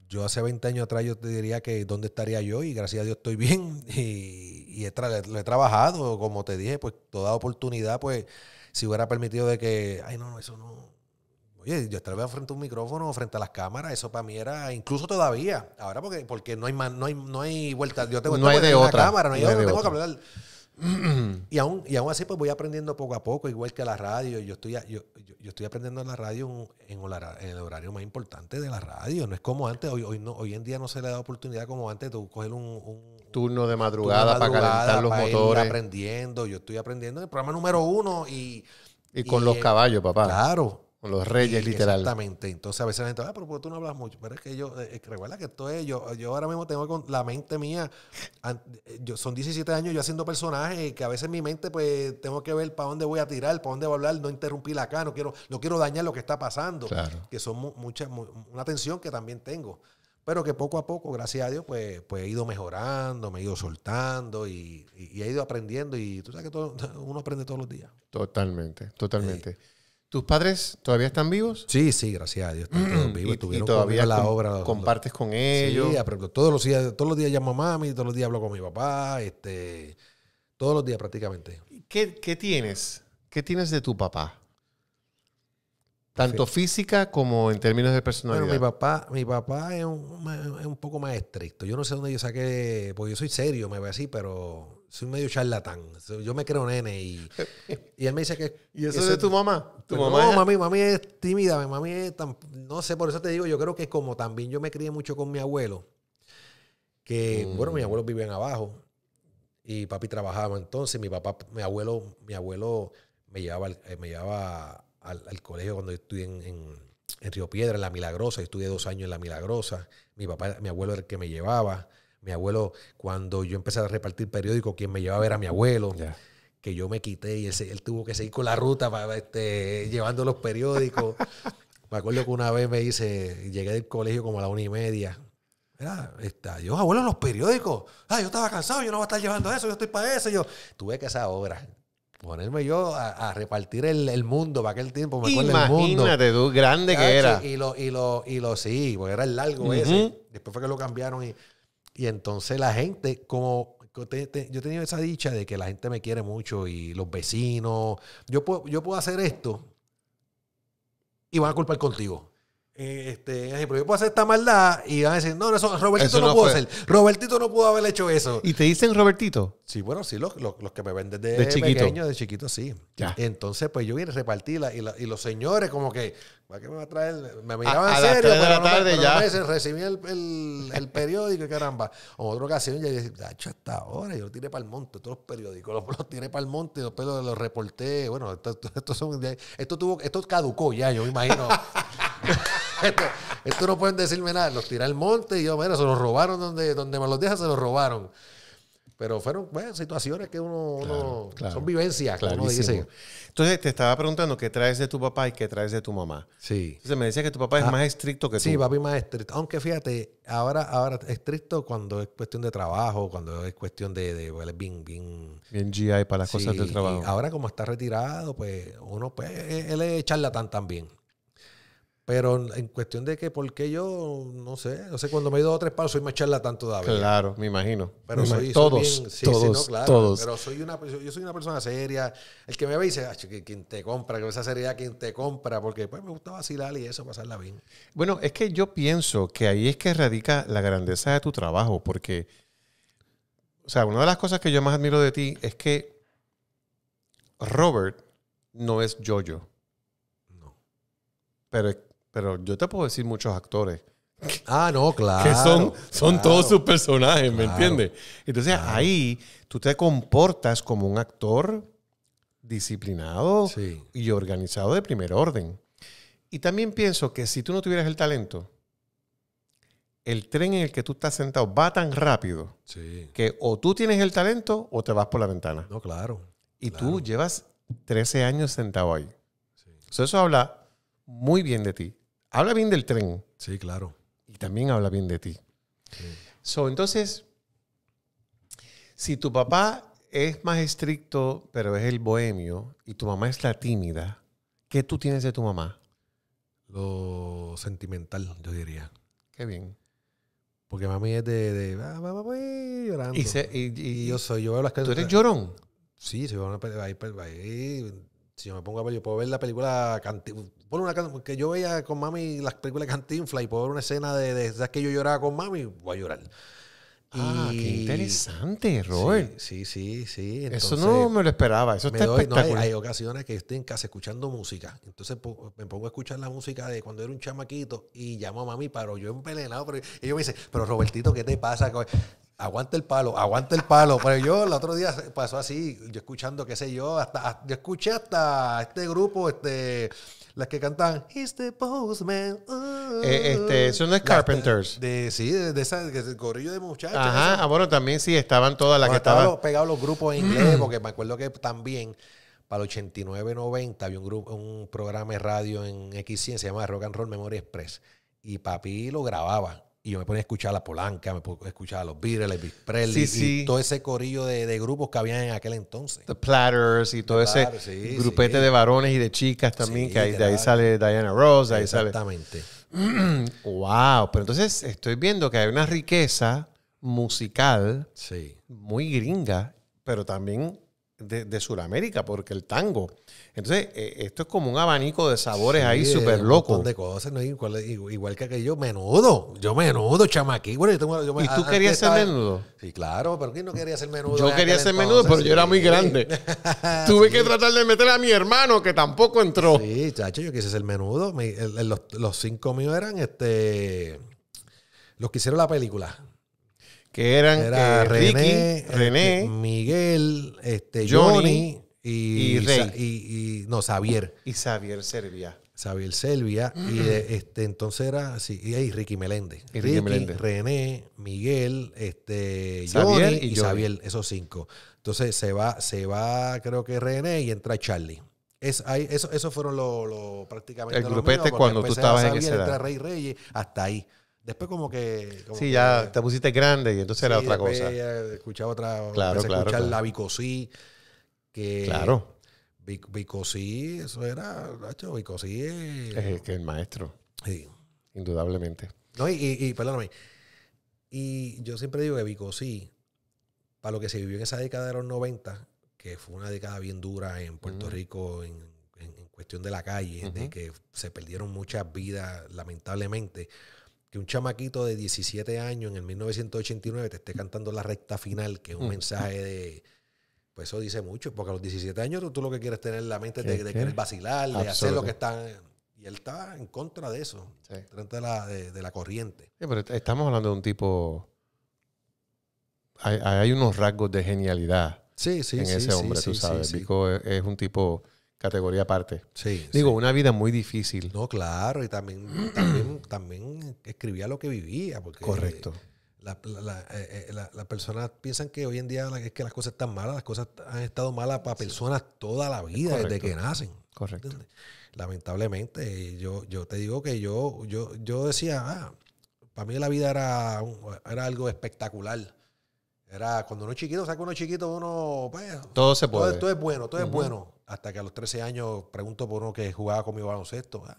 yo hace 20 años atrás yo te diría que dónde estaría yo y gracias a Dios estoy bien y, he lo he trabajado, como te dije, pues toda oportunidad, pues si hubiera permitido de que, ay no, no, eso no, Oye, yo estar frente a un micrófono, frente a las cámaras, eso para mí era, incluso todavía, ahora porque, porque no, hay no, hay, no hay vuelta, yo tengo, no hay de cámara, no, hay, y, aún, y aún así pues voy aprendiendo poco a poco, igual que la radio, yo estoy, yo, yo, estoy aprendiendo en la radio en, en, el horario más importante de la radio, no es como antes, hoy, hoy en día no se le da oportunidad como antes de coger un, turno de madrugada, para calentar los motores. aprendiendo, yo estoy aprendiendo el programa número uno y... Y con los caballos, papá. Claro, los reyes, literalmente Exactamente. Entonces a veces la gente, ah, pero tú no hablas mucho. Pero es que yo, eh, eh, recuerda que esto es, yo, yo ahora mismo tengo con la mente mía, eh, yo, son 17 años yo haciendo personajes que a veces mi mente, pues, tengo que ver para dónde voy a tirar, para dónde voy a hablar, no interrumpir acá, no quiero, no quiero dañar lo que está pasando. Que son muchas, una tensión que también tengo. Pero que poco a poco, gracias a Dios, pues, pues he ido mejorando, me he ido soltando y, he ido aprendiendo. Y tú sabes que uno aprende todos los días. Totalmente, totalmente. ¿Tus padres todavía están vivos? Sí, sí, gracias a Dios. Están todos vivos. Y, todavía la obra. Compartes con ellos. Sí, todos los días, todos los días llamo a mami, todos los días hablo con mi papá, este, todos los días prácticamente. ¿Qué, qué tienes? ¿Qué tienes de tu papá? Tanto física como en términos de personalidad. mi papá, mi papá es un, es un poco más estricto. Yo no sé dónde yo saqué, porque yo soy serio, me voy así, pero soy medio charlatán. Yo me creo nene y, y él me dice que... ¿Y eso, es de tu mamá? ¿Tu pues, mamá no, es... mami, mami es tímida, mami es tan... No sé, por eso te digo, yo creo que como también yo me crié mucho con mi abuelo, que, mm. bueno, mis abuelos vivían abajo y papi trabajaba entonces, mi papá, mi abuelo, mi abuelo me llevaba, eh, me llevaba al, colegio cuando estudié en, en, Río Piedra, en La Milagrosa, estudié dos años en La Milagrosa, mi papá, mi abuelo era el que me llevaba. Mi abuelo, cuando yo empecé a repartir periódicos, quien me llevaba a ver a mi abuelo, que yo me quité y él, él, tuvo que seguir con la ruta para, este, llevando los periódicos. me acuerdo que una vez me hice, llegué del colegio como a la una y media. está, yo, abuelo, los periódicos. Ah, yo estaba cansado, yo no voy a estar llevando eso, yo estoy para eso. Yo tuve que esa obra, ponerme yo a, repartir el, mundo para aquel tiempo. Me Imagínate el mundo. tú, grande que era. Y lo, y lo, y lo sí, porque era el largo ese. Después fue que lo cambiaron y y entonces la gente, como yo he tenido esa dicha de que la gente me quiere mucho y los vecinos, yo puedo, yo puedo hacer esto y van a culpar contigo. Eh, este, pero yo puedo hacer esta maldad y van a decir, no, no eso, Robertito no, pudo hacer. Robertito no pudo haber hecho eso. ¿Y te dicen Robertito? Sí, bueno, sí, los, los, que me venden de, de chiquito. Pequeño, de chiquito, sí. Entonces, pues yo vine a repartirla y, la, y los señores como que, ¿para qué me va a traer? Me miraban a, a serio, de la tarde, ya. recibí el, el, periódico y caramba. O en otra ocasión ya dije, Dacho, hasta ahora, yo lo tiré para el monte, todos los periódicos, los, los tiré para el monte, después los, los reporté. Bueno, esto, esto, esto, tuvo, esto caducó ya, yo me imagino. esto, no pueden decirme nada. Los tiré al monte y yo, bueno, se los robaron donde, donde me los deja se los robaron. Pero fueron bueno, situaciones que uno, son vivencias, como Entonces te estaba preguntando qué traes de tu papá y qué traes de tu mamá. Sí. Entonces me decía que tu papá es ah, más estricto que tú. Sí, papi más estricto. Aunque fíjate, ahora, ahora estricto cuando es cuestión de trabajo, cuando es cuestión de, bien, GI para las cosas del trabajo. ahora como está retirado, pues uno, pues, e, e, él es charlatán también. Pero en cuestión de que por qué yo, no sé, no sé, cuando me he ido a tres pasos soy más charlatán todavía. Claro, me imagino. Pero soy, todos, bien, todos, sí, claro, todos. Pero soy una, yo soy una persona seria. El que me ve dice, ah, quien te compra, que esa seriedad quien te compra, porque pues me gusta vacilar y eso, pasarla bien. Bueno, es que yo pienso que ahí es que radica la grandeza de tu trabajo, porque, o sea, una de las cosas que yo más admiro de ti es que Robert no es yo-yo. No. Pero pero yo te puedo decir muchos actores. Ah, no, claro. Que son, son todos sus personajes, ¿me entiendes? Entonces ahí tú te comportas como un actor disciplinado y organizado de primer orden. Y también pienso que si tú no tuvieras el talento, el tren en el que tú estás sentado va tan rápido que o tú tienes el talento o te vas por la ventana. No, claro. Y tú llevas 13 años sentado ahí. Sí. eso habla muy bien de ti habla bien del tren. Sí, claro. Y también habla bien de ti. entonces, si tu papá es más estricto, pero es el bohemio, y tu mamá es la tímida, ¿qué tú tienes de tu mamá? Lo sentimental, yo diría. Qué bien. Porque mami es de, de ah, llorando. Y, yo soy, yo veo las cosas. ¿Tú eres llorón? Sí, si yo me pongo a ver, yo puedo ver la película una que yo veía con mami las películas de Cantinfla y por una escena de, que yo lloraba con mami, voy a llorar. Ah, qué interesante, Robert. Sí, sí, sí. eso no me lo esperaba. Eso está espectacular. hay, ocasiones que estoy en casa escuchando música. Entonces me pongo a escuchar la música de cuando era un chamaquito y llamo a mami, pero yo empelenado. Pero ellos me dicen, pero Robertito, ¿qué te pasa? Aguanta el palo, aguanta el palo. Pero yo el otro día pasó así, yo escuchando, qué sé yo, hasta, yo escuché hasta este grupo, este las que cantaban He's the postman. Eh, este, son las Carpenters. De, sí, de, de el corrillo de muchachos. Ajá, ah, bueno, también sí estaban todas las que estaban. Estaba pegados los grupos en inglés, mm. porque me acuerdo que también para el 89-90 había un, grupo, un programa de radio en X100, se llamaba Rock and Roll Memory Express. Y papi lo grababa y yo me ponía a escuchar a la Polanca, me ponía a escuchar a los Beatles, Elvis Presley, y todo ese corillo de, grupos que había en aquel entonces. The Platters y todo ese grupete de varones y de chicas también, que de ahí sale Diana Rose. ahí sale... Exactamente. wow, pero entonces estoy viendo que hay una riqueza musical muy gringa, pero también de, de Sudamérica, porque el tango. Entonces, eh, esto es como un abanico de sabores ahí súper loco. de cosas, ¿no? igual, igual, que aquello, menudo. Yo menudo, chamaquí. Bueno, yo tengo, ¿Y tú querías ser menudo? Sí, claro, pero ¿quién no quería ser menudo? Yo quería ser menudo, pero yo era muy grande. Tuve que tratar de meter a mi hermano, que tampoco entró. Sí, chacho, yo quise ser menudo. los, los cinco míos eran este los que hicieron la película que eran eh, este, René, Miguel, este, Johnny, y, Rey. y, no, Xavier. Y Xavier Servia. Xavier Selvia, y mm. eh, este, entonces era así, y ahí Ricky Meléndez. Ricky, René, Miguel, este, Johnny y, esos cinco. Entonces se va, se va, creo que René y entra Charlie. Es, ahí, eso, eso fueron los lo, prácticamente El grupete cuando tú estabas en Entra Rey Reyes, hasta ahí. Después como que... sí, ya te pusiste grande y entonces era otra cosa. Escuchaba otra... Claro, claro. Escuchar la Bicosí. Que claro. Bicosí, eso era... Nacho, Bicosí es... Es el, que el maestro. Sí. Indudablemente. No, y, y, perdóname. Y yo siempre digo que Bicosí, para lo que se vivió en esa década de los 90, que fue una década bien dura en Puerto Rico, en, cuestión de la calle, de que se perdieron muchas vidas, lamentablemente que un chamaquito de 17 años en el 1989 te esté cantando la recta final, que es un mensaje de... Pues eso dice mucho, porque a los 17 años tú, lo que quieres tener en la mente de, querer vacilar, de hacer lo que están... Y él está en contra de eso, sí. de, la, de, la corriente. pero estamos hablando de un tipo... Hay, unos rasgos de genialidad sí, en ese hombre, tú sabes. es un tipo categoría aparte. Sí. Digo, una vida muy difícil. No, claro, y también, también, escribía lo que vivía. Correcto. Eh, eh, las personas piensan que hoy en día es que las cosas están malas, las cosas han estado malas para personas toda la vida, desde que nacen. Correcto. Lamentablemente, yo, yo te digo que yo, yo, yo decía, ah, para mí la vida era, era algo espectacular era cuando uno es chiquito, saca uno chiquito, uno. Pues, todo se puede. Todo, es bueno, todo es bueno. Hasta que a los 13 años pregunto por uno que jugaba conmigo mi baloncesto. Ah,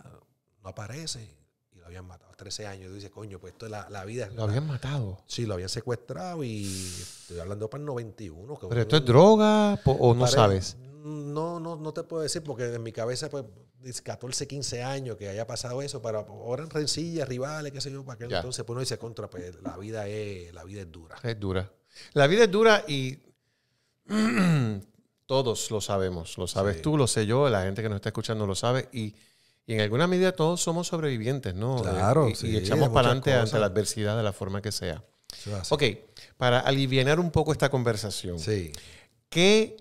no aparece. Y lo habían matado. A los 13 años. Y tú coño, pues esto es la, vida. ¿Lo habían matado? Sí, lo habían secuestrado y estoy hablando para el 91. ¿Pero esto es droga o no sabes? No, no, no te puedo decir porque en mi cabeza, pues, 14, 15 años que haya pasado eso, pero ahora en rencillas, rivales, qué sé yo, para entonces, pues uno dice, contra, pues la vida es, la vida es dura. Es dura. La vida es dura y todos lo sabemos. Lo sabes tú, lo sé yo, la gente que nos está escuchando lo sabe y, en alguna medida todos somos sobrevivientes, ¿no? Eh, claro, y, echamos para adelante ante la adversidad de la forma que sea. Ok, para aliviar un poco esta conversación, ¿qué,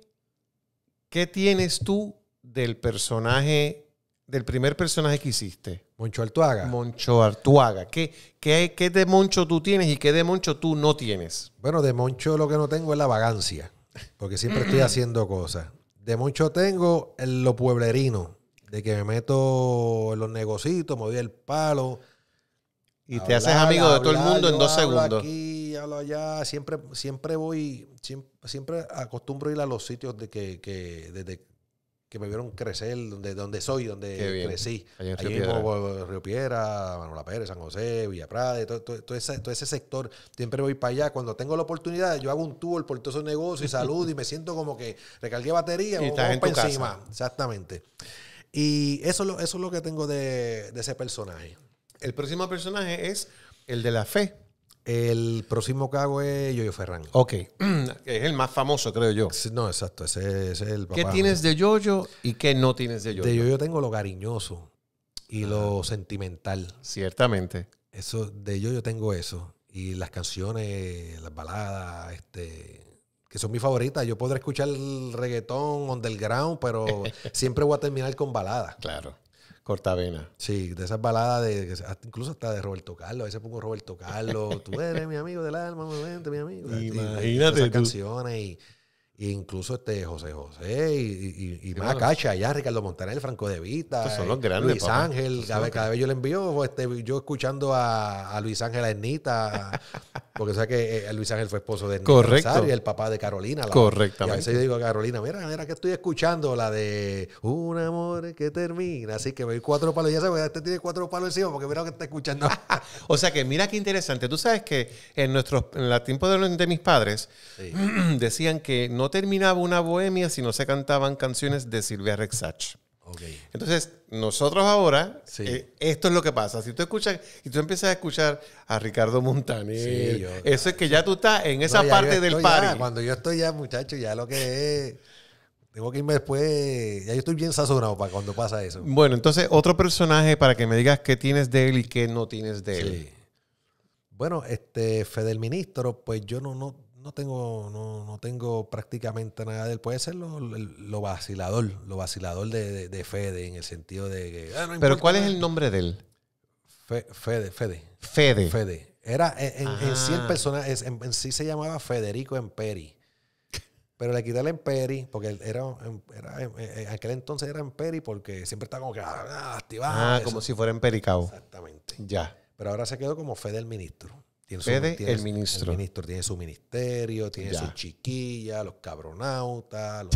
¿qué tienes tú del personaje del primer personaje que hiciste. Moncho Artuaga. Moncho Artuaga. ¿Qué, qué, qué de Moncho tú tienes y qué de Moncho tú no tienes? Bueno, de Moncho lo que no tengo es la vagancia, porque siempre estoy haciendo cosas. De Moncho tengo lo pueblerino, de que me meto en los negocitos, me voy el palo. Y te haces amigo de todo el mundo en dos segundos. Aquí, hablo allá. Siempre, siempre voy, siempre, acostumbro ir a los sitios de que, que que me vieron crecer donde, donde soy, donde crecí. ahí en Río, Piera, Manuela Pérez, San José, Villa Prade, todo, ese, sector. Siempre voy para allá. Cuando tengo la oportunidad, yo hago un tour por todos esos negocios y salud y me siento como que recargué batería y estás en tu encima. Exactamente. Y eso es lo, eso es lo que tengo de, de ese personaje. El próximo personaje es el de la fe. El próximo que hago es Jojo Ferran. Ok. Es el más famoso, creo yo. No, exacto. Ese, es el papá. ¿Qué tienes de Jojo y qué no tienes de Jojo? De Jojo tengo lo cariñoso y lo ah. sentimental. Ciertamente. Eso, de Jojo tengo eso. Y las canciones, las baladas, este que son mis favoritas. Yo podré escuchar el reggaetón, underground, pero siempre voy a terminar con baladas. Claro. Cortavena. Sí, de esas baladas de incluso hasta de Roberto Carlos. A veces pongo Roberto Carlos, tú eres mi amigo del alma, mi amigo. Imagínate. esas canciones y incluso este José José y, más Cacha, allá Ricardo Montaner, Franco de Vita, eh, Luis Ángel, cada, vez yo le envío, este, yo escuchando a, Luis Ángel a Ernita, porque sabes que eh, Luis Ángel fue esposo de Ernita y el papá de Carolina. La, Correctamente. Y a yo digo a Carolina, mira, mira que estoy escuchando la de Un amor que termina, así que voy cuatro palos, ya sabes, este tiene cuatro palos encima porque mira lo que está escuchando. o sea que mira qué interesante, tú sabes que en nuestros, en la tiempo de, mis padres decían que no no terminaba una bohemia si no se cantaban canciones de Silvia Rexach. Okay. Entonces, nosotros ahora, sí. Eh, esto es lo que pasa. Si tú escuchas, y tú empiezas a escuchar a Ricardo Montaner, eso es que ya tú estás en esa parte del party. cuando yo estoy ya, muchacho, ya lo que es. Tengo que irme después. Ya yo estoy bien sazonado para cuando pasa eso. Bueno, entonces, otro personaje para que me digas qué tienes de él y qué no tienes de él. Bueno, este, Fede Ministro, pues yo no, no, no tengo, no, no tengo prácticamente nada de él. Puede ser lo, vacilador, lo vacilador de, de, Fede, en el sentido de ah, Pero ¿cuál es el nombre de él? Fede, Fede. Fede. Fede. Era en, en, en sí ah. en, sí se llamaba Federico Emperi. Pero le quité el Emperi, porque era, em, era, em, eh, eh, en aquel entonces era Emperi, porque siempre estaba como que ah, ah como si fuera Empericao. Exactamente. Ya. Pero ahora se quedó como Fede el ministro. Tiene su, el ministro. El ministro tiene su ministerio, tiene su chiquilla, los cabronautas,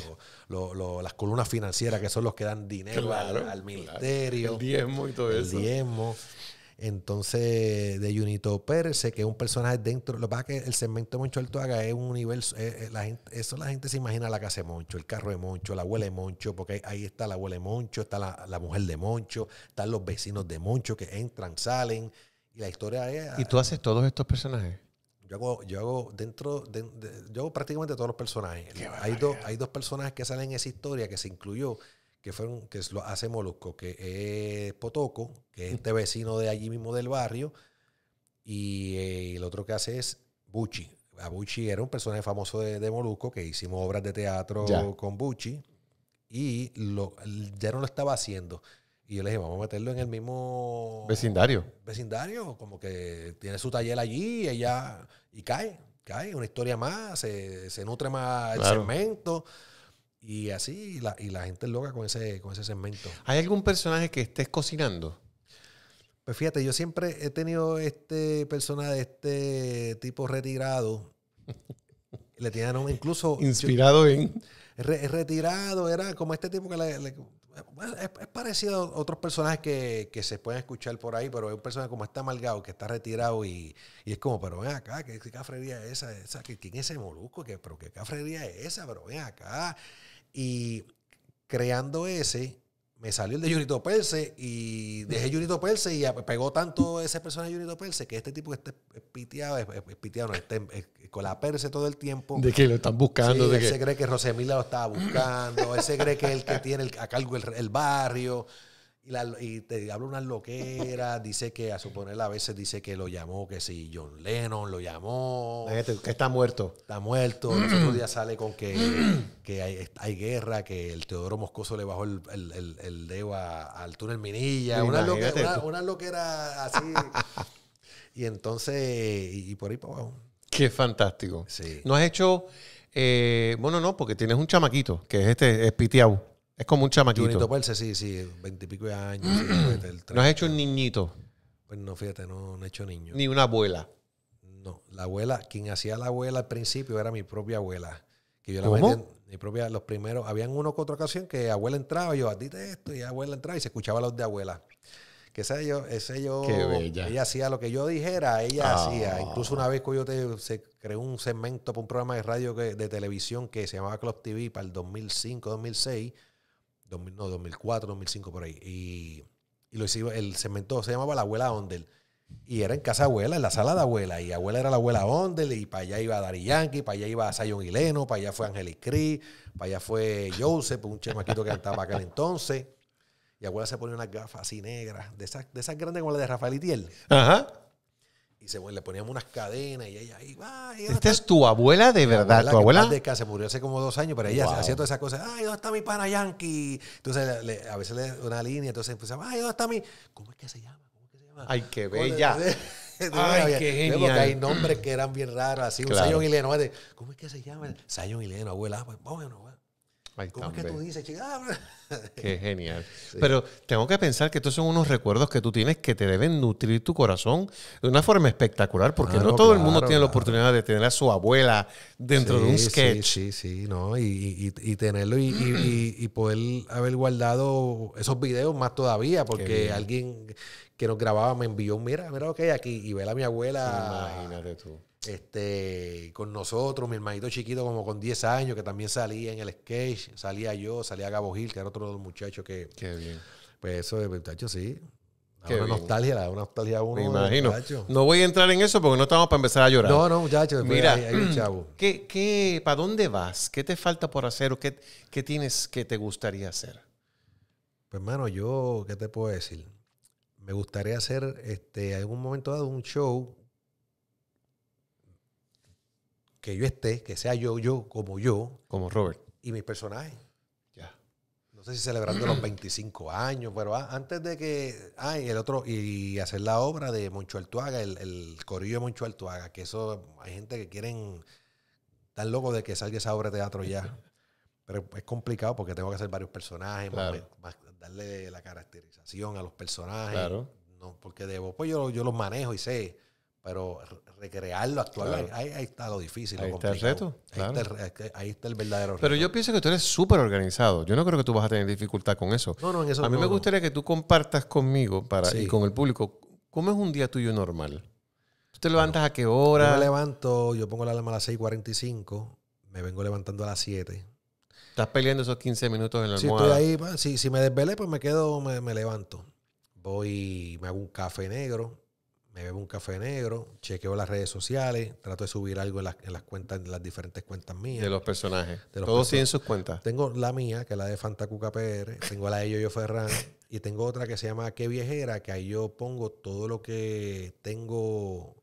las columnas financieras que son los que dan dinero al, ministerio. El diezmo y todo eso. El diezmo. Entonces, de Junito Perse, que es un personaje dentro. Lo que pasa es que el segmento de Moncho Altoaga es un universo. eso la gente se imagina la casa de Moncho, el carro de Moncho, la abuela de Moncho, porque ahí está la abuela de Moncho, está la, la mujer de Moncho, están los vecinos de Moncho que entran, salen. Y la historia es... ¿Y tú ah, haces todos estos personajes? Yo hago, yo dentro, prácticamente todos los personajes. hay dos, hay dos personajes que salen en esa historia que se incluyó, que fueron, que lo hace Molusco, que es Potoco, que es este vecino de allí mismo del barrio, y eh, el otro que hace es Bucci. Bucci era un personaje famoso de, Molusco, que hicimos obras de teatro con Bucci. y ya no lo estaba haciendo. Y yo le dije, vamos a meterlo en el mismo... Vecindario. Vecindario, como que tiene su taller allí, ella... Y cae, cae, una historia más, se, nutre más el segmento. Y así, y la, gente es loca con ese, con ese segmento. ¿Hay algún personaje que estés cocinando? Pues fíjate, yo siempre he tenido este personaje de este tipo retirado. le tiraron incluso... Inspirado en... retirado, era como este tipo que le es, parecido a otros personajes que, se pueden escuchar por ahí, pero hay un personaje como está amalgado, que está retirado y, es como, pero ven acá, que qué cafrería es esa? esa ¿Quién es ese molusco? ¿Pero qué cafrería es esa? Pero ven acá. Y creando ese, me salió el de Junito Perse y dejé Junito Perse y pegó tanto esa persona de Junito Perse que este tipo que está piteado, este, con la Perse todo el tiempo. De que lo están buscando. Sí, de que... se cree que Rosemila lo estaba buscando, Ese cree que es el que tiene el, a cargo el barrio, y, te habla una loqueras, dice que a suponer a veces dice que lo llamó, que si John Lennon lo llamó. que está muerto. Está muerto. Los otros días sale con que, hay, guerra, que el Teodoro Moscoso le bajó el, el, dedo al túnel Minilla. Una, loquera así. y entonces, y, por ahí para abajo. Qué fantástico. No has hecho. Eh, bueno, no, porque tienes un chamaquito, que es este, es piteau. Es como un chamaquito. Junito Perse, sí, sí, veintipico de años. ¿No has hecho un niñito? Pues no, fíjate, no, he hecho niño. Ni una abuela. No, la abuela, quien hacía la abuela al principio era mi propia abuela. Que yo ¿Cómo? mi propia, los primeros, habían uno que otra ocasión que abuela entraba, yo, a ti te esto, y abuela entraba y se escuchaba los de abuela. Que ese yo, ese yo, ella hacía lo que yo dijera, ella ah. hacía. Incluso una vez que yo te, se creó un segmento para un programa de radio de televisión que se llamaba Club TV para el 2005, 2006, no, 2004, 2005, por ahí. Y, lo hicimos, el cemento se llamaba La Abuela Ondel. Y era en casa abuela, en la sala de abuela. Y abuela era la abuela Ondel, y para allá iba Dari Yankee, para allá iba Sayon Hileno, para allá fue Angelic Cree, para allá fue Joseph, un chemaquito que cantaba aquel entonces. Y abuela se ponía unas gafas así negras, de esas, de esas grandes como las de Rafael Itiel. Ajá le poníamos unas cadenas y ella ahí va. Esta es tu abuela de verdad, tu abuela. De casa, murió hace como dos años, pero ella hacía todas esas cosas. Ay, ¿dónde está mi pana Yankee? Entonces a veces le una línea, entonces empezaba, ay, ¿dónde está mi. ¿Cómo es que se llama? ¿Cómo es que se llama? Ay, qué bella. Ay, qué genial. hay nombres que eran bien raros, así, un Sayon Hileno. ¿Cómo es que se llama? Sayon Hileno, abuela. Ah, pues, bueno, ¿Cómo es que tú dices, Qué genial. Pero tengo que pensar que estos son unos recuerdos que tú tienes que te deben nutrir tu corazón de una forma espectacular, porque no todo el mundo tiene la oportunidad de tener a su abuela dentro de un sketch. Sí, sí, sí, no, y, tenerlo y, poder haber guardado esos videos más todavía, porque alguien que nos grababa me envió, mira, mira, hay aquí, y ver a mi abuela. Imagínate tú este, con nosotros, mi hermanito chiquito como con 10 años, que también salía en el skate salía yo, salía Gabo Gil, que era otro de muchachos que... Qué bien. Pues eso, muchachos, sí. una nostalgia, una nostalgia a uno. Me imagino. No voy a entrar en eso porque no estamos para empezar a llorar. No, no, muchachos. Mira, chavo. para dónde vas? ¿Qué te falta por hacer o qué, tienes que te gustaría hacer? Pues, hermano, yo, ¿qué te puedo decir? Me gustaría hacer, este, en algún momento dado, un show que yo esté, que sea yo, yo, como yo. Como Robert. Y mis personajes. Ya. No sé si celebrando los 25 años, pero antes de que. Ah, y el otro. Y hacer la obra de Moncho Altuaga, el, el corillo de Moncho Altuaga, que eso. Hay gente que quieren. Están locos de que salga esa obra de teatro ya. Pero es complicado porque tengo que hacer varios personajes, darle la caracterización a los personajes. Claro. No, porque debo, pues yo, yo los manejo y sé. Pero recrearlo, actualmente, ahí, está lo difícil. Ahí lo está el reto. Ahí, está el, eh, verdadero reto. Pero yo pienso que tú eres súper organizado. Yo no creo que tú vas a tener dificultad con eso. a mí me gustaría que tú compartas conmigo para, y con el público cómo es un día tuyo normal. ¿Tú te levantas a qué hora? Yo me levanto, yo pongo la alarma a las 6.45, me vengo levantando a las 7. Estás peleando esos 15 minutos en la almohada. Si estoy ahí, pues, si, me desvelé, pues me quedo, me, me levanto. Voy, me hago un café negro me bebo un café negro, chequeo las redes sociales, trato de subir algo en las, cuentas, en las diferentes cuentas mías. De los personajes. De los Todos tienen sus cuentas. Tengo la mía, que es la de Fantacuca PR, tengo la de Yoyo Ferran, y tengo otra que se llama Qué Viejera, que ahí yo pongo todo lo que tengo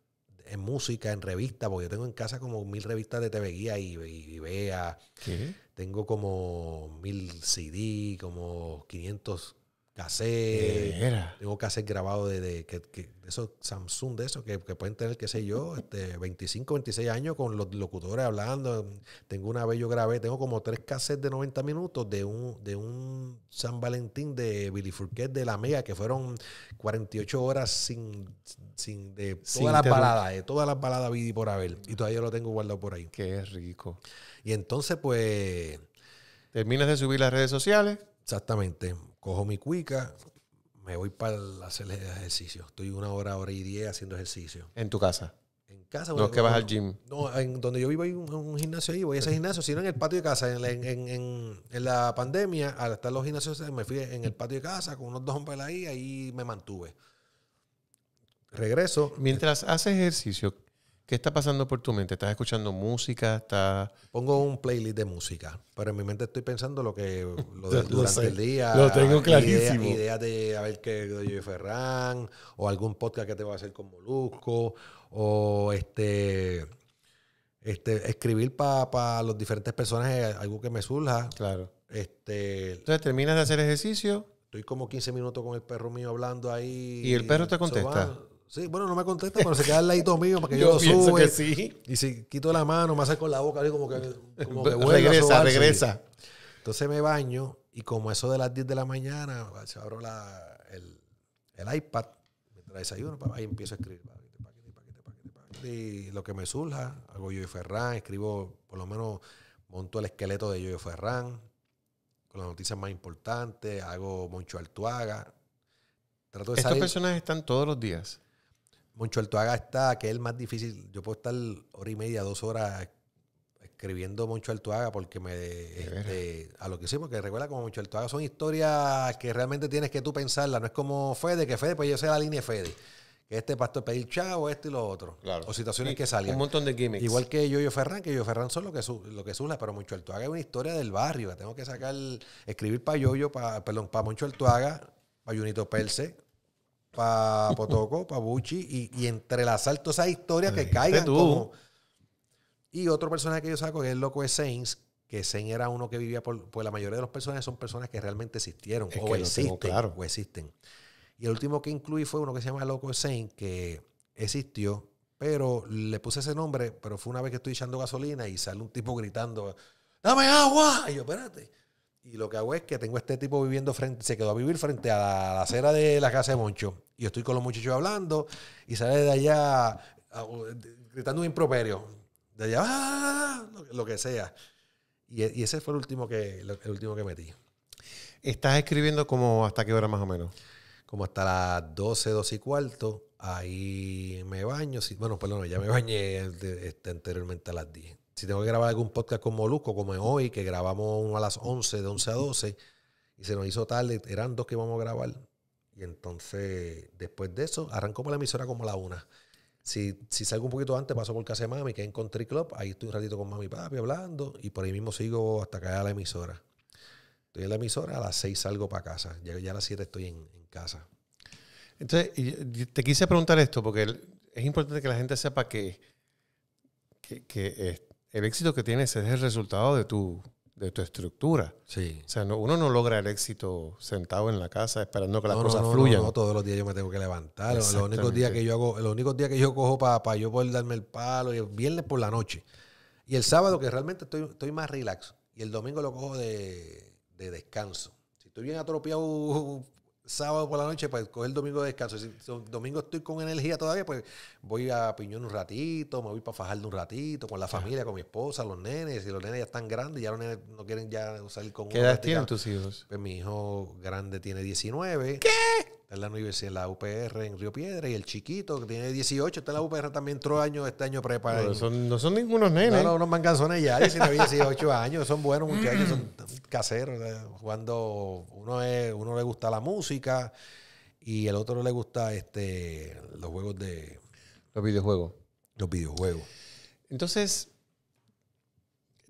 en música, en revista, porque yo tengo en casa como mil revistas de TV Guía y, VEA. Tengo como mil CD, como 500 cassette. Tengo cassette grabado de, Samsung, de esos que, pueden tener, qué sé yo, este, 25, 26 años con los locutores hablando. Tengo una vez, yo grabé, tengo como tres cassettes de 90 minutos de un, de un San Valentín de Billy Fourquet de la Mega que fueron 48 horas sin, de todas las baladas, de todas las baladas Billy por haber. Y todavía lo tengo guardado por ahí. Qué rico. Y entonces, pues. Terminas de subir las redes sociales. Exactamente cojo mi cuica, me voy para hacer ejercicio. Estoy una hora, hora y diez haciendo ejercicio. ¿En tu casa? En casa. No es que vas al gym. No, en donde yo vivo hay un, gimnasio ahí, voy a ese gimnasio, sino en el patio de casa. En la, pandemia, al estar los gimnasios, me fui en el patio de casa con unos dos hombres ahí, ahí me mantuve. Regreso. Mientras haces ejercicio, ¿Qué está pasando por tu mente? ¿Estás escuchando música? ¿Estás... Pongo un playlist de música, pero en mi mente estoy pensando lo que durante el día. Lo tengo clarísimo. Ideas idea de a ver qué doy Ferran, o algún podcast que te va a hacer con Molusco, o este, este escribir para los diferentes personajes algo que me surja. Claro. Este, Entonces terminas de hacer ejercicio. Estoy como 15 minutos con el perro mío hablando ahí. ¿Y el perro te contesta? Sí, bueno, no me contesta, pero se queda al ladito mío para que yo, yo lo sube. Que sí. Y si quito la mano, me hace con la boca, así como que, como Regresa, regresa. Entonces me baño y como eso de las 10 de la mañana, se abro la, el, el, iPad, trae desayuno, ahí empiezo a escribir. Y lo que me surja, hago yo Ferrán, Ferran, escribo, por lo menos monto el esqueleto de Joey Ferrán con las noticias más importantes, hago Moncho Artuaga. Trato de Estos personajes están todos los días. Moncho Altoaga está, que es el más difícil. Yo puedo estar hora y media, dos horas escribiendo Moncho Altoaga porque me este, a lo que hicimos, que recuerda como Moncho Altoaga, son historias que realmente tienes que tú pensarlas, no es como Fede, que Fede, pues yo sé la línea Fede. Que este pastor pedir chao, este y lo otro. O situaciones que salgan. Un montón de gimmicks. Igual que Yoyo Ferrán Ferran, que Yoyo Ferran son lo que, su, lo que pero Moncho Altoaga es una historia del barrio. Tengo que sacar, escribir para Yoyo, para, perdón, para Moncho Altoaga, para Junito Perse, para Potoco, para Bucci y, entre entrelazar todas esas historias que caigan tú. Y otro personaje que yo saco es el loco de Saints, que Sainz era uno que vivía por, pues la mayoría de los personajes son personas que realmente existieron o existen, o existen. Y el último que incluí fue uno que se llama Loco de Saints que existió, pero le puse ese nombre, pero fue una vez que estoy echando gasolina y sale un tipo gritando, "Dame agua." Y yo, "Espérate." Y lo que hago es que tengo este tipo viviendo frente, se quedó a vivir frente a la, acera de la casa de Moncho. Y estoy con los muchachos hablando y sale de allá gritando un improperio. De allá, ah", lo, que sea. E, y, ese fue el último que, el último que metí. Estás escribiendo como hasta qué hora más o menos. Como hasta las 12, 12 y cuarto. Ahí me baño. bueno, perdón, ya me bañé este, anteriormente a las 10 si tengo que grabar algún podcast con Moluco como es hoy, que grabamos a las 11, de 11 a 12, y se nos hizo tarde, eran dos que íbamos a grabar. Y entonces, después de eso, arrancó por la emisora como a la una. Si, salgo un poquito antes, paso por casa de mami, que es en Country Club, ahí estoy un ratito con mami y papi hablando, y por ahí mismo sigo hasta acá a la emisora. Estoy en la emisora, a las 6 salgo para casa, ya, a las 7 estoy en, casa. Entonces, te quise preguntar esto, porque es importante que la gente sepa que, que, que el éxito que tienes es el resultado de tu, de tu estructura. Sí. O sea, uno no logra el éxito sentado en la casa esperando que las cosas fluyan. No, todos los días yo me tengo que levantar. Los únicos días que yo hago, los únicos días que yo cojo para, yo poder darme el palo, y el viernes por la noche. Y el sábado, que realmente estoy, estoy más relax. Y el domingo lo cojo de, de descanso. Si estoy bien atropiado sábado por la noche pues coger el domingo de descanso. Si domingo estoy con energía todavía, pues voy a Piñón un ratito, me voy para Fajardo un ratito, con la familia, con mi esposa, los nenes. y los nenes ya están grandes, ya los nenes no quieren ya salir con ¿Qué edad este tienen tus hijos? Pues mi hijo grande tiene 19. ¿Qué? está en la universidad, la UPR en Río Piedra, y el chiquito que tiene 18, está en la UPR también otro año, este año prepa. No, son, no son ningunos nenes. No, no, unos manganzones ya, 19, 18 años, son buenos muchachos, son mm. caseros, Cuando eh, uno, es, uno le gusta la música y el otro le gusta este, los juegos de... Los videojuegos. Los videojuegos. Entonces,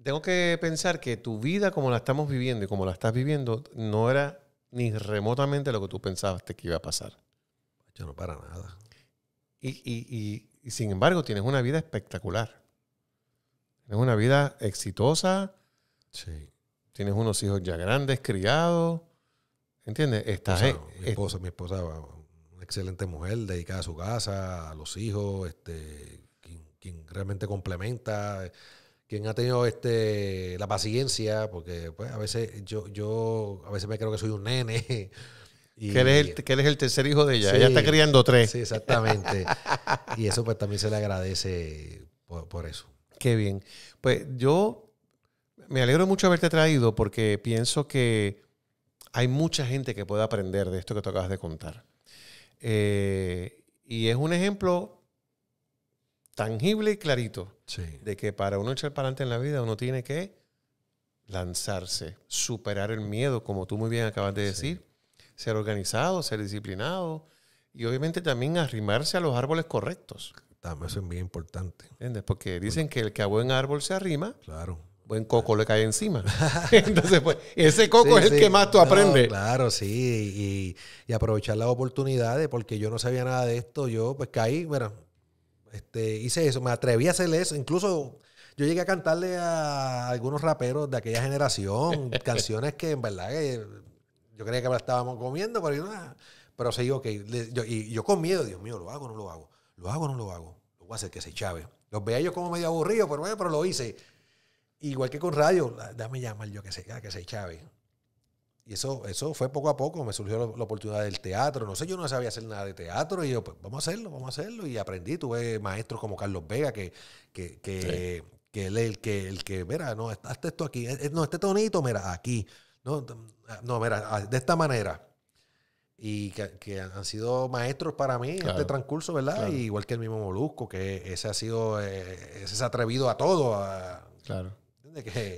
tengo que pensar que tu vida como la estamos viviendo y como la estás viviendo no era ni remotamente lo que tú pensabas que iba a pasar. Ya no para nada. Y, sin embargo, tienes una vida espectacular. Tienes una vida exitosa. Sí. Tienes unos hijos ya grandes, criados. ¿Entiendes? Estás, mi, esposa, mi esposa una excelente mujer, dedicada a su casa, a los hijos, este, quien realmente complementa ha tenido este, la paciencia, porque pues, a veces yo, yo a veces me creo que soy un nene. que, eres el, tercer hijo de ella. ella está criando tres. Sí, exactamente. y eso pues también se le agradece por, eso. Qué bien. Pues yo me alegro mucho haberte traído porque pienso que hay mucha gente que puede aprender de esto que tú acabas de contar. Eh, y es un ejemplo tangible y clarito de que para uno echar para adelante en la vida, uno tiene que lanzarse, superar el miedo, como tú muy bien acabas de decir, ser organizado, ser disciplinado y obviamente también arrimarse a los árboles correctos. También eso es bien importante. Porque dicen que el que a buen árbol se arrima, claro. buen coco le cae encima. Entonces, pues, ese coco es el que más tú aprendes. claro, sí, y, y, aprovechar las oportunidades, porque yo no sabía nada de esto, yo pues caí, bueno, este, hice eso, me atreví a hacer eso. Incluso yo llegué a cantarle a algunos raperos de aquella generación, canciones que en verdad yo creía que las estábamos comiendo, pero yo, pero seguí, ok. Yo, y yo con miedo, Dios mío, ¿lo hago o no lo hago? ¿Lo hago o no lo hago? Lo voy a hacer que se chave. Los veía yo como medio aburrido, pero bueno, pero lo hice. Igual que con radio, ah, dame llamar yo que se, ah, que se chave. Y eso, eso fue poco a poco, me surgió la, oportunidad del teatro. No sé, yo no sabía hacer nada de teatro y yo, pues vamos a hacerlo, vamos a hacerlo. Y aprendí, tuve maestros como Carlos Vega, que, él es el que, el que, mira, no, hazte esto aquí, eh, eh, no, este tonito, mira, aquí. No, ah, no mira, ah, de esta manera. Y que, han sido maestros para mí este transcurso, ¿verdad? igual que el mismo Molusco, que ese ha sido, eh, ese se atrevido a todo. claro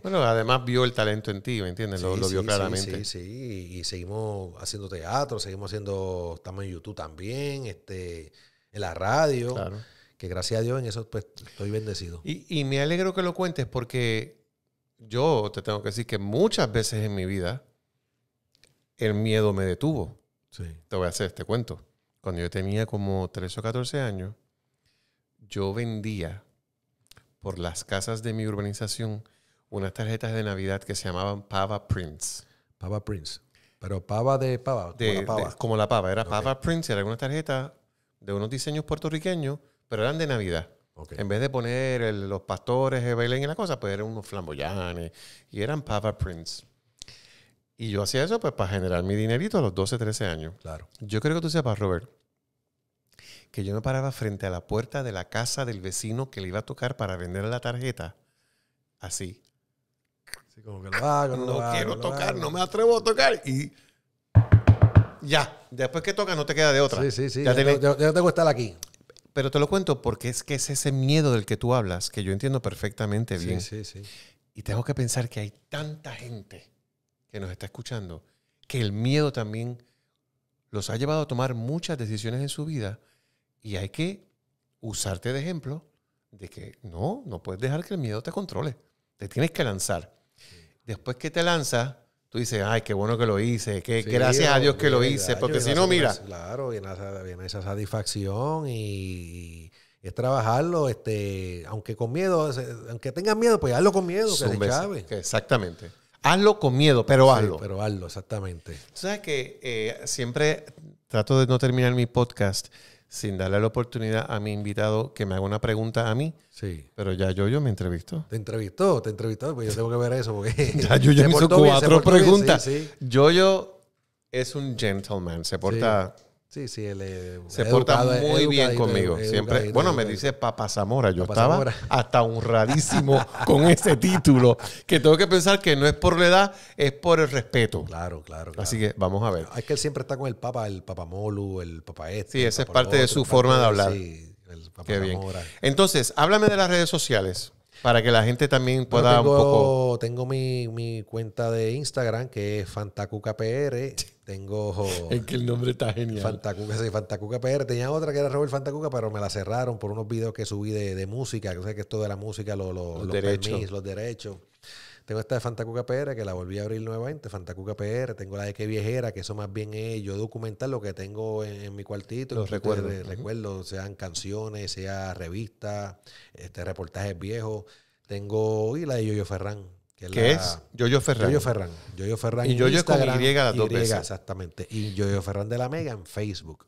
bueno, además vio el talento en ti, ¿me entiendes? lo, vio claramente. Sí, sí, y seguimos haciendo teatro, seguimos haciendo, estamos en YouTube también, este, en la radio, claro. que gracias a Dios en eso pues, estoy bendecido. Y, me alegro que lo cuentes porque yo te tengo que decir que muchas veces en mi vida el miedo me detuvo. Te voy a hacer este cuento. Cuando yo tenía como 13 o 14 años, yo vendía por las casas de mi urbanización unas tarjetas de Navidad que se llamaban Pava Prince. Pava Prince. Pero pava de pava, como la pava. como la pava. Era Pava Prince, era una tarjeta de unos diseños puertorriqueños, pero eran de Navidad. En vez de poner los pastores, el Belén y la cosa, pues eran unos flamboyanes y eran Pava Prince. Y yo hacía eso pues para generar mi dinerito a los 12, 13 años. Claro. Yo creo que tú sepas, Robert, que yo me paraba frente a la puerta de la casa del vecino que le iba a tocar para vender la tarjeta, así, no, quiero tocar, no me atrevo a tocar. Y ya, después que toca no te queda de otra. Ya, tengo que estar aquí. Pero te lo cuento porque es que es ese miedo del que tú hablas, que yo entiendo perfectamente bien. Y tengo que pensar que hay tanta gente que nos está escuchando que el miedo también los ha llevado a tomar muchas decisiones en su vida y hay que usarte de ejemplo de que no, no puedes dejar que el miedo te controle. Te tienes que lanzar después que te lanza, tú dices, ay, qué bueno que lo hice, que gracias a Dios que lo hice, porque si no, mira. Claro, viene esa, satisfacción y, es trabajarlo, este, aunque con miedo, aunque tengas miedo, pues hazlo con miedo, que se Exactamente. Hazlo con miedo, pero hazlo. pero hazlo, exactamente. sabes que eh, siempre trato de no terminar mi podcast sin darle la oportunidad a mi invitado que me haga una pregunta a mí. Sí. Pero ya yo, me entrevistó. Te entrevistó, te entrevistó, pues yo tengo que ver eso. Porque ya yo, me hizo cuatro preguntas. es un gentleman, se porta... Sí, sí, él se porta muy bien conmigo. Siempre, bueno, me dice Papa Zamora. Yo estaba hasta honradísimo con ese título, que tengo que pensar que no es por la edad, es por el respeto. Claro, claro. Así que vamos a ver. Es que él siempre está con el Papa, el Papa Molu, el Papa este. Sí, esa es parte de su forma de hablar. Sí, el Papa Zamora. Entonces, háblame de las redes sociales. Para que la gente también pueda un poco. Tengo mi, cuenta de Instagram que es Tengo. es que el nombre está genial. Fantacuca, sí, Fantacuca PR. Tenía otra que era Robert Fantacuca, pero me la cerraron por unos videos que subí de, música. Que sé que esto de la música, los, los, derechos. los derechos. Tengo esta de Fantacuca PR que la volví a abrir nuevamente, Fantacuca PR. Tengo la de Que Viejera, que eso más bien es yo documentar lo que tengo en, mi cuartito. Los recuerdos. sean canciones, sea revista este, reportajes viejos. Tengo, y la de Yoyo Ferran, que, es, Yoyo Ferran. Yoyo Ferran. Yoyo Ferran. Y Yoyo con Y las dos veces. Exactamente. Y Yoyo Ferran de la Mega en Facebook.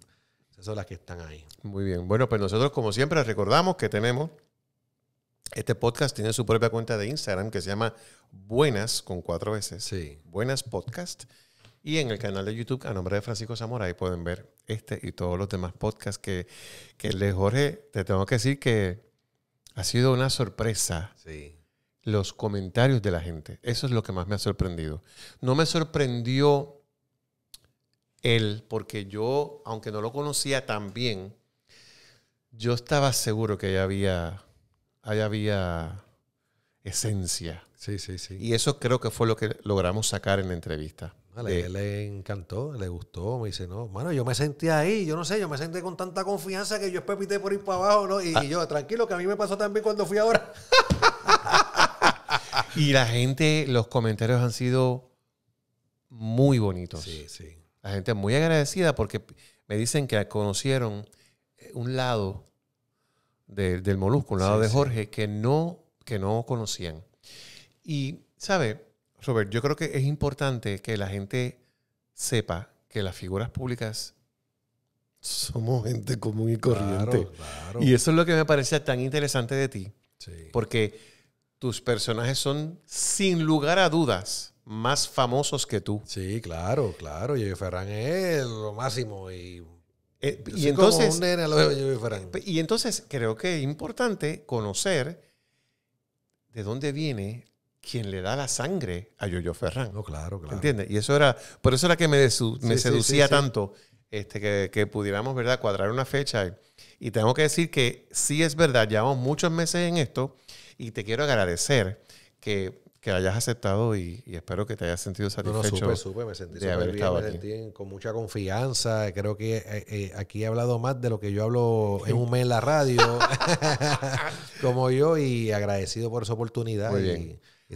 Esas son las que están ahí. Muy bien. Bueno, pues nosotros, como siempre, recordamos que tenemos. Este podcast tiene su propia cuenta de Instagram que se llama Buenas con cuatro veces. Sí. Buenas Podcast. Y en el canal de YouTube, a nombre de Francisco Zamora, ahí pueden ver este y todos los demás podcasts que, que Jorge, te tengo que decir que ha sido una sorpresa. Sí los comentarios de la gente. Eso es lo que más me ha sorprendido. No me sorprendió él, porque yo, aunque no lo conocía tan bien, yo estaba seguro que ahí había, ahí había esencia. Sí, sí, sí. Y eso creo que fue lo que logramos sacar en la entrevista. Ah, eh, le encantó, le gustó, me dice, no, bueno yo me sentí ahí, yo no sé, yo me senté con tanta confianza que yo espepité por ir para abajo, ¿no? Y, ah. y yo, tranquilo, que a mí me pasó también cuando fui ahora. Y la gente, los comentarios han sido muy bonitos. Sí, sí. La gente muy agradecida porque me dicen que conocieron eh, un lado del molusco, un lado de Jorge, que, no, que no conocían. Y, ¿sabe, Robert? Yo creo que es importante que la gente sepa que las figuras públicas somos gente común y corriente. Y eso es lo que me parece tan interesante de ti. Sí. Porque tus personajes son, sin lugar a dudas, más famosos que tú. Sí, claro, claro. Yoyo Ferrán es lo máximo. Y, y entonces, Y entonces creo que es importante conocer de dónde viene quien le da la sangre a Yoyo Ferran. No, claro, claro. ¿Entiendes? Y eso era, por eso era que me, seducía tanto este, que, pudiéramos, ¿verdad?, cuadrar una fecha. Y, y tengo que decir que sí es verdad, llevamos muchos meses en esto y te quiero agradecer que, que hayas aceptado y, espero que te hayas sentido satisfecho. No, no, supe, me sentí súper bien, me sentí con mucha confianza. Creo que eh, eh, aquí he hablado más de lo que yo hablo en un mes en la radio, como yo, y agradecido por esa oportunidad.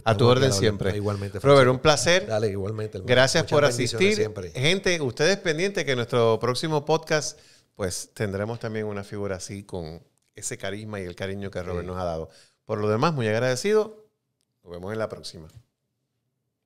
a tu orden siempre. Igualmente. Robert, un placer. Dale, igualmente. Gracias por asistir. Gente, ustedes pendientes que nuestro próximo podcast, pues tendremos también una figura así con ese carisma y el cariño que Robert nos ha dado. Por lo demás, muy agradecido. Nos vemos en la próxima.